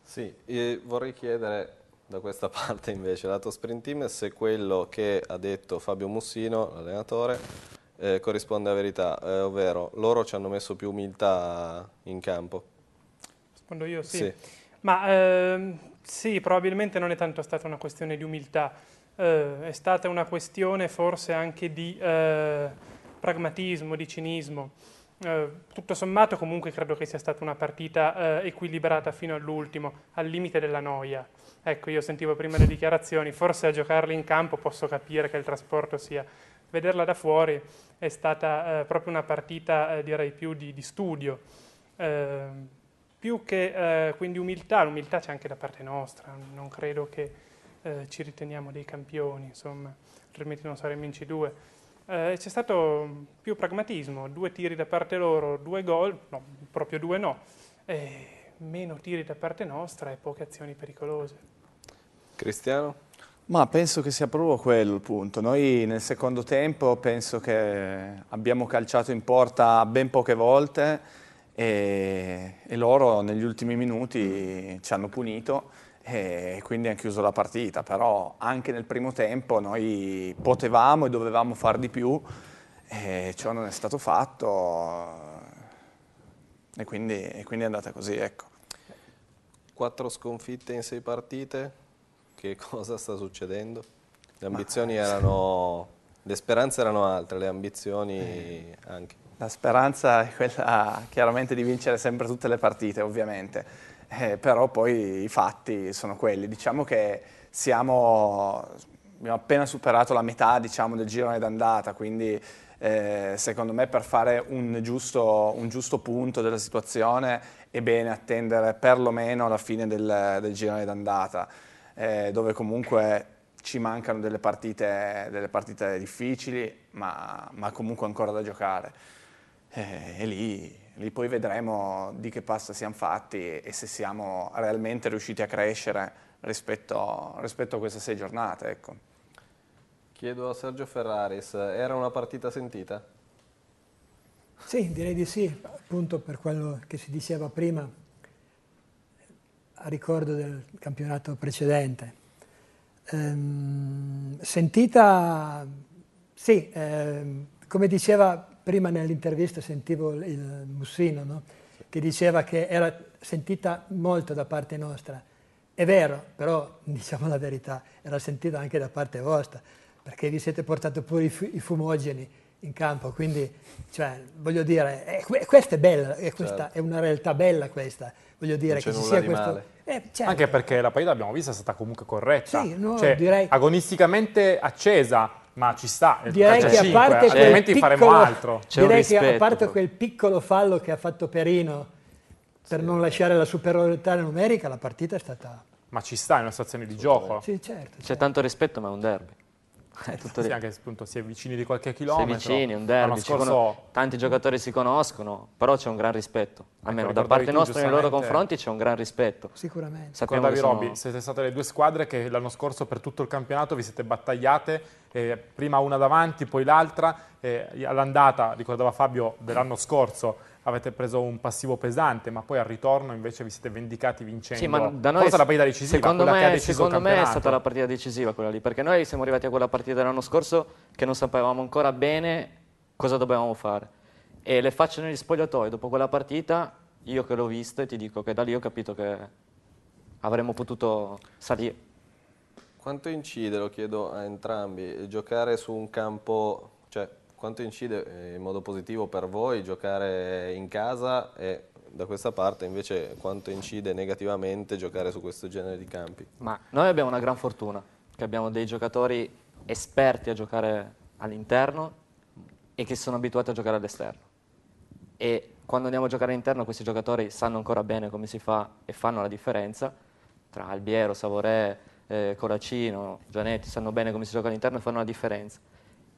Sì, vorrei chiedere da questa parte invece, lato sprint team, se quello che ha detto Fabio Mussino, l'allenatore, eh, corrisponde a verità, eh, ovvero loro ci hanno messo più umiltà in campo. Rispondo io, sì. sì. Ma ehm, sì, probabilmente non è tanto stata una questione di umiltà, eh, è stata una questione forse anche di eh, pragmatismo, di cinismo. Eh, tutto sommato comunque credo che sia stata una partita eh, equilibrata fino all'ultimo, al limite della noia. Ecco, io sentivo prima le dichiarazioni, forse a giocarli in campo posso capire che il trasporto sia vederla da fuori è stata eh, proprio una partita, eh, direi più di, di studio. Eh, più che eh, quindi umiltà, l'umiltà c'è anche da parte nostra, non credo che eh, ci riteniamo dei campioni, insomma, altrimenti non saremmo in C2. Eh, c'è stato più pragmatismo, due tiri da parte loro, due gol, no, proprio due no, meno tiri da parte nostra e poche azioni pericolose. Cristiano? Ma penso che sia proprio quello il punto. Noi nel secondo tempo penso che abbiamo calciato in porta ben poche volte e, e loro negli ultimi minuti ci hanno punito e quindi hanno chiuso la partita, però anche nel primo tempo noi potevamo e dovevamo far di più e ciò non è stato fatto e quindi, e quindi è andata così. Ecco. Quattro sconfitte in sei partite, che cosa sta succedendo? Le ambizioni Ma... erano, le speranze erano altre, le ambizioni eh. anche. La speranza è quella chiaramente di vincere sempre tutte le partite, ovviamente, eh, però poi i fatti sono quelli. Diciamo che siamo, abbiamo appena superato la metà diciamo, del girone d'andata, quindi eh, secondo me per fare un giusto, un giusto, punto della situazione è bene attendere perlomeno la fine del, del girone d'andata, eh, dove comunque ci mancano delle partite, delle partite difficili, ma, ma comunque ancora da giocare eh, e lì, lì, poi vedremo di che passo siamo fatti e se siamo realmente riusciti a crescere rispetto, rispetto a queste sei giornate. Ecco. Chiedo a Sergio Ferraris, era una partita sentita? Sì, direi di sì, appunto per quello che si diceva prima, a ricordo del campionato precedente. Ehm, sentita, sì, ehm, come diceva Prima nell'intervista sentivo il Mussino no? che diceva che era sentita molto da parte nostra. È vero, però diciamo la verità, era sentita anche da parte vostra, perché vi siete portati pure i, fu i fumogeni in campo, quindi cioè, voglio dire, è, questa è bella, è, questa, certo. è, una realtà bella questa, voglio dire che ci sia questo... Eh, certo. Anche perché la partita abbiamo vista è stata comunque corretta, sì, no, cioè, direi... agonisticamente accesa, ma ci sta, direi che a parte, quel piccolo, direi che a parte quel piccolo fallo che ha fatto Perino per sì. non lasciare la superiorità numerica, la partita è stata... Ma ci sta, è una situazione di gioco. Sì, certo. C'è certo. tanto rispetto, ma è un derby. È tutto sì, anche appunto si è vicini di qualche chilometro. Si è vicini, un derby, scorso... tanti giocatori si conoscono, però c'è un gran rispetto. Almeno da parte tu, nostra nei loro confronti c'è un gran rispetto. Sicuramente. Sappiamo Ricordavi sono... Robby, siete state le due squadre che l'anno scorso per tutto il campionato vi siete battagliate eh, prima una davanti, poi l'altra, eh, all'andata, ricordava Fabio, dell'anno scorso avete preso un passivo pesante, ma poi al ritorno invece vi siete vendicati vincendo. Sì, ma da noi Forse è la partita decisiva, secondo me, secondo me è stata la partita decisiva quella lì, perché noi siamo arrivati a quella partita dell'anno scorso che non sapevamo ancora bene cosa dovevamo fare. E le facce negli spogliatoi dopo quella partita, io che l'ho vista, ti dico che da lì ho capito che avremmo potuto salire quanto incide, lo chiedo a entrambi, giocare su un campo, cioè quanto incide eh, in modo positivo per voi giocare in casa e da questa parte invece quanto incide negativamente giocare su questo genere di campi? Ma noi abbiamo una gran fortuna, che abbiamo dei giocatori esperti a giocare all'interno e che sono abituati a giocare all'esterno. E quando andiamo a giocare all'interno questi giocatori sanno ancora bene come si fa e fanno la differenza tra Albiero, Savorè, eh, Coracino, Gianetti sanno bene come si gioca all'interno e fanno la differenza.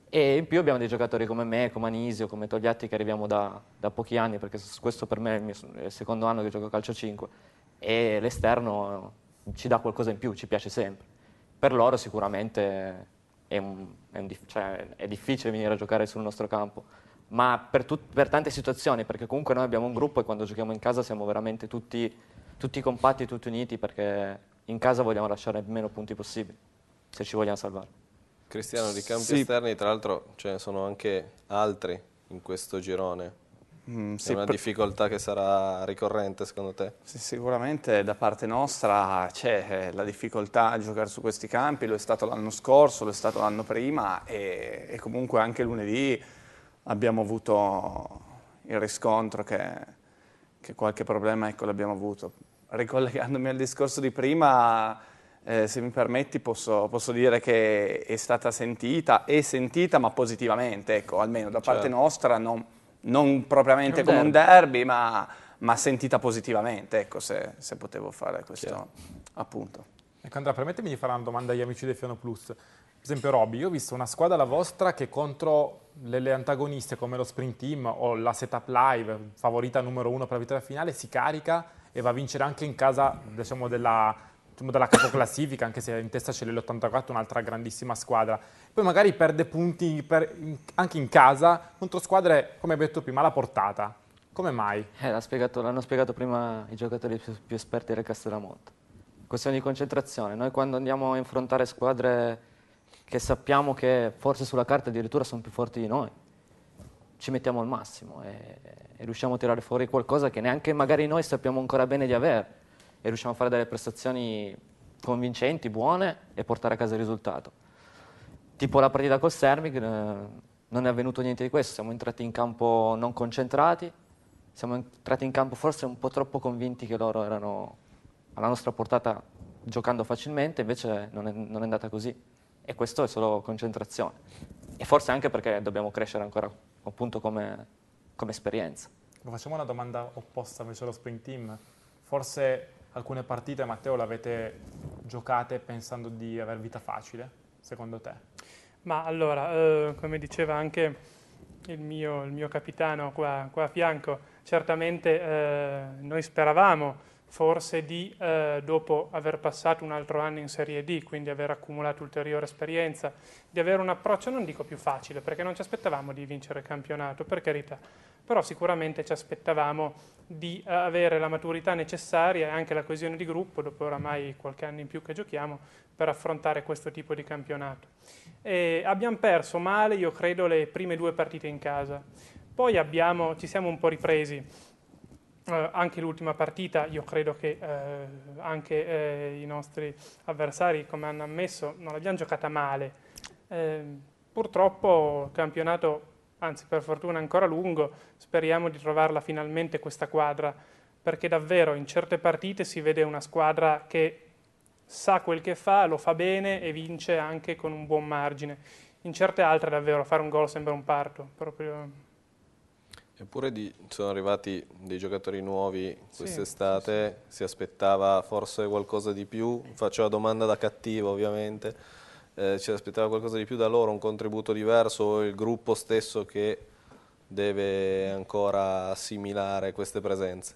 E in più abbiamo dei giocatori come me, come Anisio, come Togliatti che arriviamo da, da pochi anni, perché questo per me è il, mio, è il secondo anno che gioco a calcio 5 e l'esterno ci dà qualcosa in più, ci piace sempre. Per loro sicuramente è, un, è, un, cioè, è difficile venire a giocare sul nostro campo, ma per, tut, per, tante situazioni, perché comunque noi abbiamo un gruppo e quando giochiamo in casa siamo veramente tutti, tutti compatti, tutti uniti, perché in casa vogliamo lasciare meno punti possibili, se ci vogliamo salvare. Cristiano, di campi sì. esterni tra l'altro ce ne sono anche altri in questo girone. Mm, sì, è una difficoltà che sarà ricorrente secondo te? Sì, sicuramente da parte nostra c'è eh, la difficoltà a giocare su questi campi, lo è stato l'anno scorso, lo è stato l'anno prima e, e comunque anche lunedì abbiamo avuto il riscontro che, che qualche problema ecco, l'abbiamo avuto ricollegandomi al discorso di prima, eh, se mi permetti posso, posso, dire che è stata sentita, e sentita ma positivamente, ecco, almeno da parte certo. nostra, non, non propriamente un come derby. un derby, ma, ma, sentita positivamente, ecco, se, se potevo fare questo Chiaro. appunto. Ecco Andrea, permettimi di fare una domanda agli amici del Fiano Plus. Per esempio Robby, io ho visto una squadra la vostra che contro le, le, antagoniste come lo Sprint Team o la Setup Live, favorita numero uno per la vittoria finale, si carica e va a vincere anche in casa diciamo, della, diciamo, della capoclassifica, anche se in testa c'è l'L84, un'altra grandissima squadra. Poi magari perde punti per, anche in casa contro squadre, come abbiamo detto prima, alla portata. Come mai? Eh, l'hanno spiegato, spiegato prima i giocatori più, più esperti del Castellamonte. Questione di concentrazione. Noi quando andiamo a affrontare squadre che sappiamo che forse sulla carta addirittura sono più forti di noi, ci mettiamo al massimo e, e, riusciamo a tirare fuori qualcosa che neanche magari noi sappiamo ancora bene di avere e riusciamo a fare delle prestazioni convincenti, buone e portare a casa il risultato. Tipo la partita col Sermic, eh, non è avvenuto niente di questo, siamo entrati in campo non concentrati, siamo entrati in campo forse un po' troppo convinti che loro erano alla nostra portata giocando facilmente, invece non è, non è andata così e questo è solo concentrazione e forse anche perché dobbiamo crescere ancora appunto come, come esperienza. Facciamo una domanda opposta invece allo sprint team. Forse alcune partite, Matteo, le avete giocate pensando di aver vita facile, secondo te? Ma allora, eh, come diceva anche il mio, il mio capitano qua, qua, a fianco, certamente eh, noi speravamo forse di, eh, dopo aver passato un altro anno in Serie D, quindi aver accumulato ulteriore esperienza, di avere un approccio, non dico più facile, perché non ci aspettavamo di vincere il campionato, per carità, però sicuramente ci aspettavamo di eh, avere la maturità necessaria e anche la coesione di gruppo, dopo oramai qualche anno in più che giochiamo, per affrontare questo tipo di campionato. E abbiamo perso male, io credo, le prime due partite in casa, poi abbiamo, ci siamo un po' ripresi eh, anche l'ultima partita, io credo che eh, anche eh, i nostri avversari, come hanno ammesso, non l'abbiamo giocata male. Ehm, purtroppo il campionato, anzi per fortuna ancora lungo, speriamo di trovarla finalmente questa quadra, perché davvero in certe partite si vede una squadra che sa quel che fa, lo fa bene e vince anche con un buon margine. In certe altre davvero fare un gol sembra un parto, proprio Eppure di, sono arrivati dei giocatori nuovi quest'estate, sì, sì, sì. si aspettava forse qualcosa di più, faccio la domanda da cattivo ovviamente, eh, ci aspettava qualcosa di più da loro, un contributo diverso, o il gruppo stesso che deve ancora assimilare queste presenze?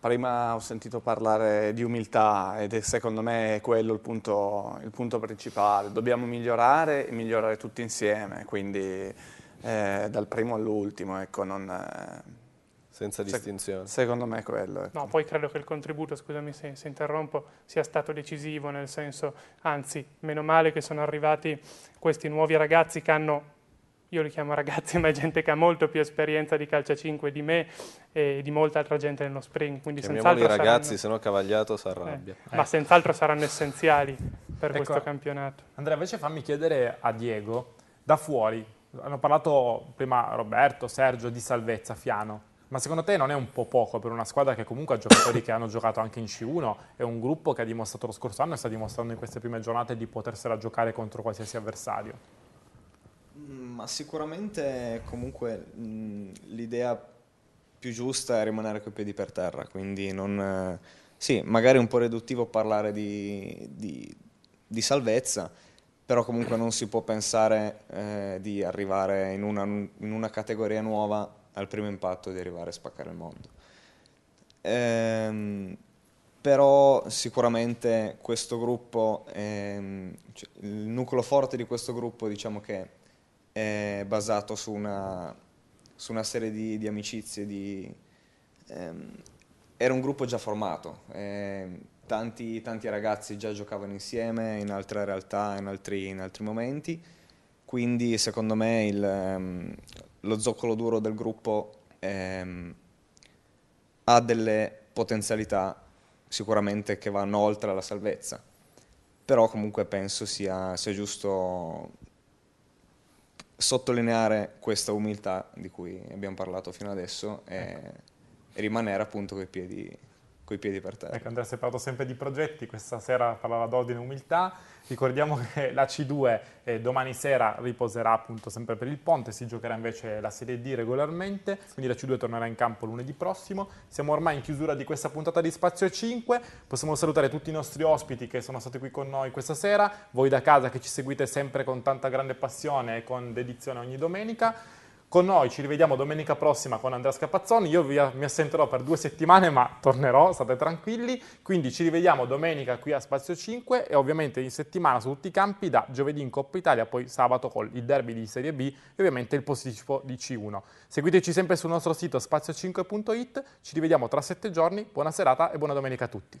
Prima ho sentito parlare di umiltà ed è secondo me quello il punto, il punto principale, dobbiamo migliorare e migliorare tutti insieme, quindi eh, dal primo all'ultimo, ecco, non... Eh, senza distinzione. secondo me è quello. Ecco. No, poi credo che il contributo, scusami se, se, interrompo, sia stato decisivo, nel senso, anzi, meno male che sono arrivati questi nuovi ragazzi che hanno, io li chiamo ragazzi, ma è gente che ha molto più esperienza di calcio 5 di me e di molta altra gente nello spring. Quindi Chiamiamoli ragazzi, saranno, se no Cavagliato si arrabbia. Eh, eh. Ma ecco. senz'altro saranno essenziali per ecco, questo campionato. Andrea, invece fammi chiedere a Diego, da fuori, hanno parlato prima Roberto, Sergio di salvezza, Fiano. Ma secondo te non è un po' poco per una squadra che comunque ha giocatori che hanno giocato anche in C1, è un gruppo che ha dimostrato lo scorso anno e sta dimostrando in queste prime giornate di potersela giocare contro qualsiasi avversario? Mm, ma sicuramente comunque mm, l'idea più giusta è rimanere coi piedi per terra, quindi non, eh, sì, magari è un po' riduttivo parlare di, di, di salvezza, però comunque non si può pensare eh, di arrivare in una, in una, categoria nuova al primo impatto di arrivare a spaccare il mondo. Ehm, però sicuramente questo gruppo, ehm, cioè, il nucleo forte di questo gruppo diciamo che è basato su una, su una serie di, di amicizie, di, ehm, era un gruppo già formato, eh, tanti, tanti ragazzi già giocavano insieme in altre realtà, in altri, in altri momenti, quindi secondo me il, ehm, lo zoccolo duro del gruppo ehm, ha delle potenzialità sicuramente che vanno oltre la salvezza, però comunque penso sia, sia giusto sottolineare questa umiltà di cui abbiamo parlato fino adesso e, ecco. e rimanere appunto coi piedi coi piedi per terra. Ecco Andrea, si è parlato sempre di progetti, questa sera parlava d'ordine e umiltà, ricordiamo che la C2 eh, domani sera riposerà appunto sempre per il ponte, si giocherà invece la Serie D regolarmente, quindi la C2 tornerà in campo lunedì prossimo. Siamo ormai in chiusura di questa puntata di Spazio 5, possiamo salutare tutti i nostri ospiti che sono stati qui con noi questa sera, voi da casa che ci seguite sempre con tanta grande passione e con dedizione ogni domenica. Con noi ci rivediamo domenica prossima con Andrea Scapazzoni, io vi, mi assenterò per due settimane ma tornerò, state tranquilli, quindi ci rivediamo domenica qui a Spazio 5 e ovviamente in settimana su tutti i campi da giovedì in Coppa Italia, poi sabato con il derby di Serie B e ovviamente il posticipo di C1. Seguiteci sempre sul nostro sito spazio5.it, ci rivediamo tra sette giorni, buona serata e buona domenica a tutti.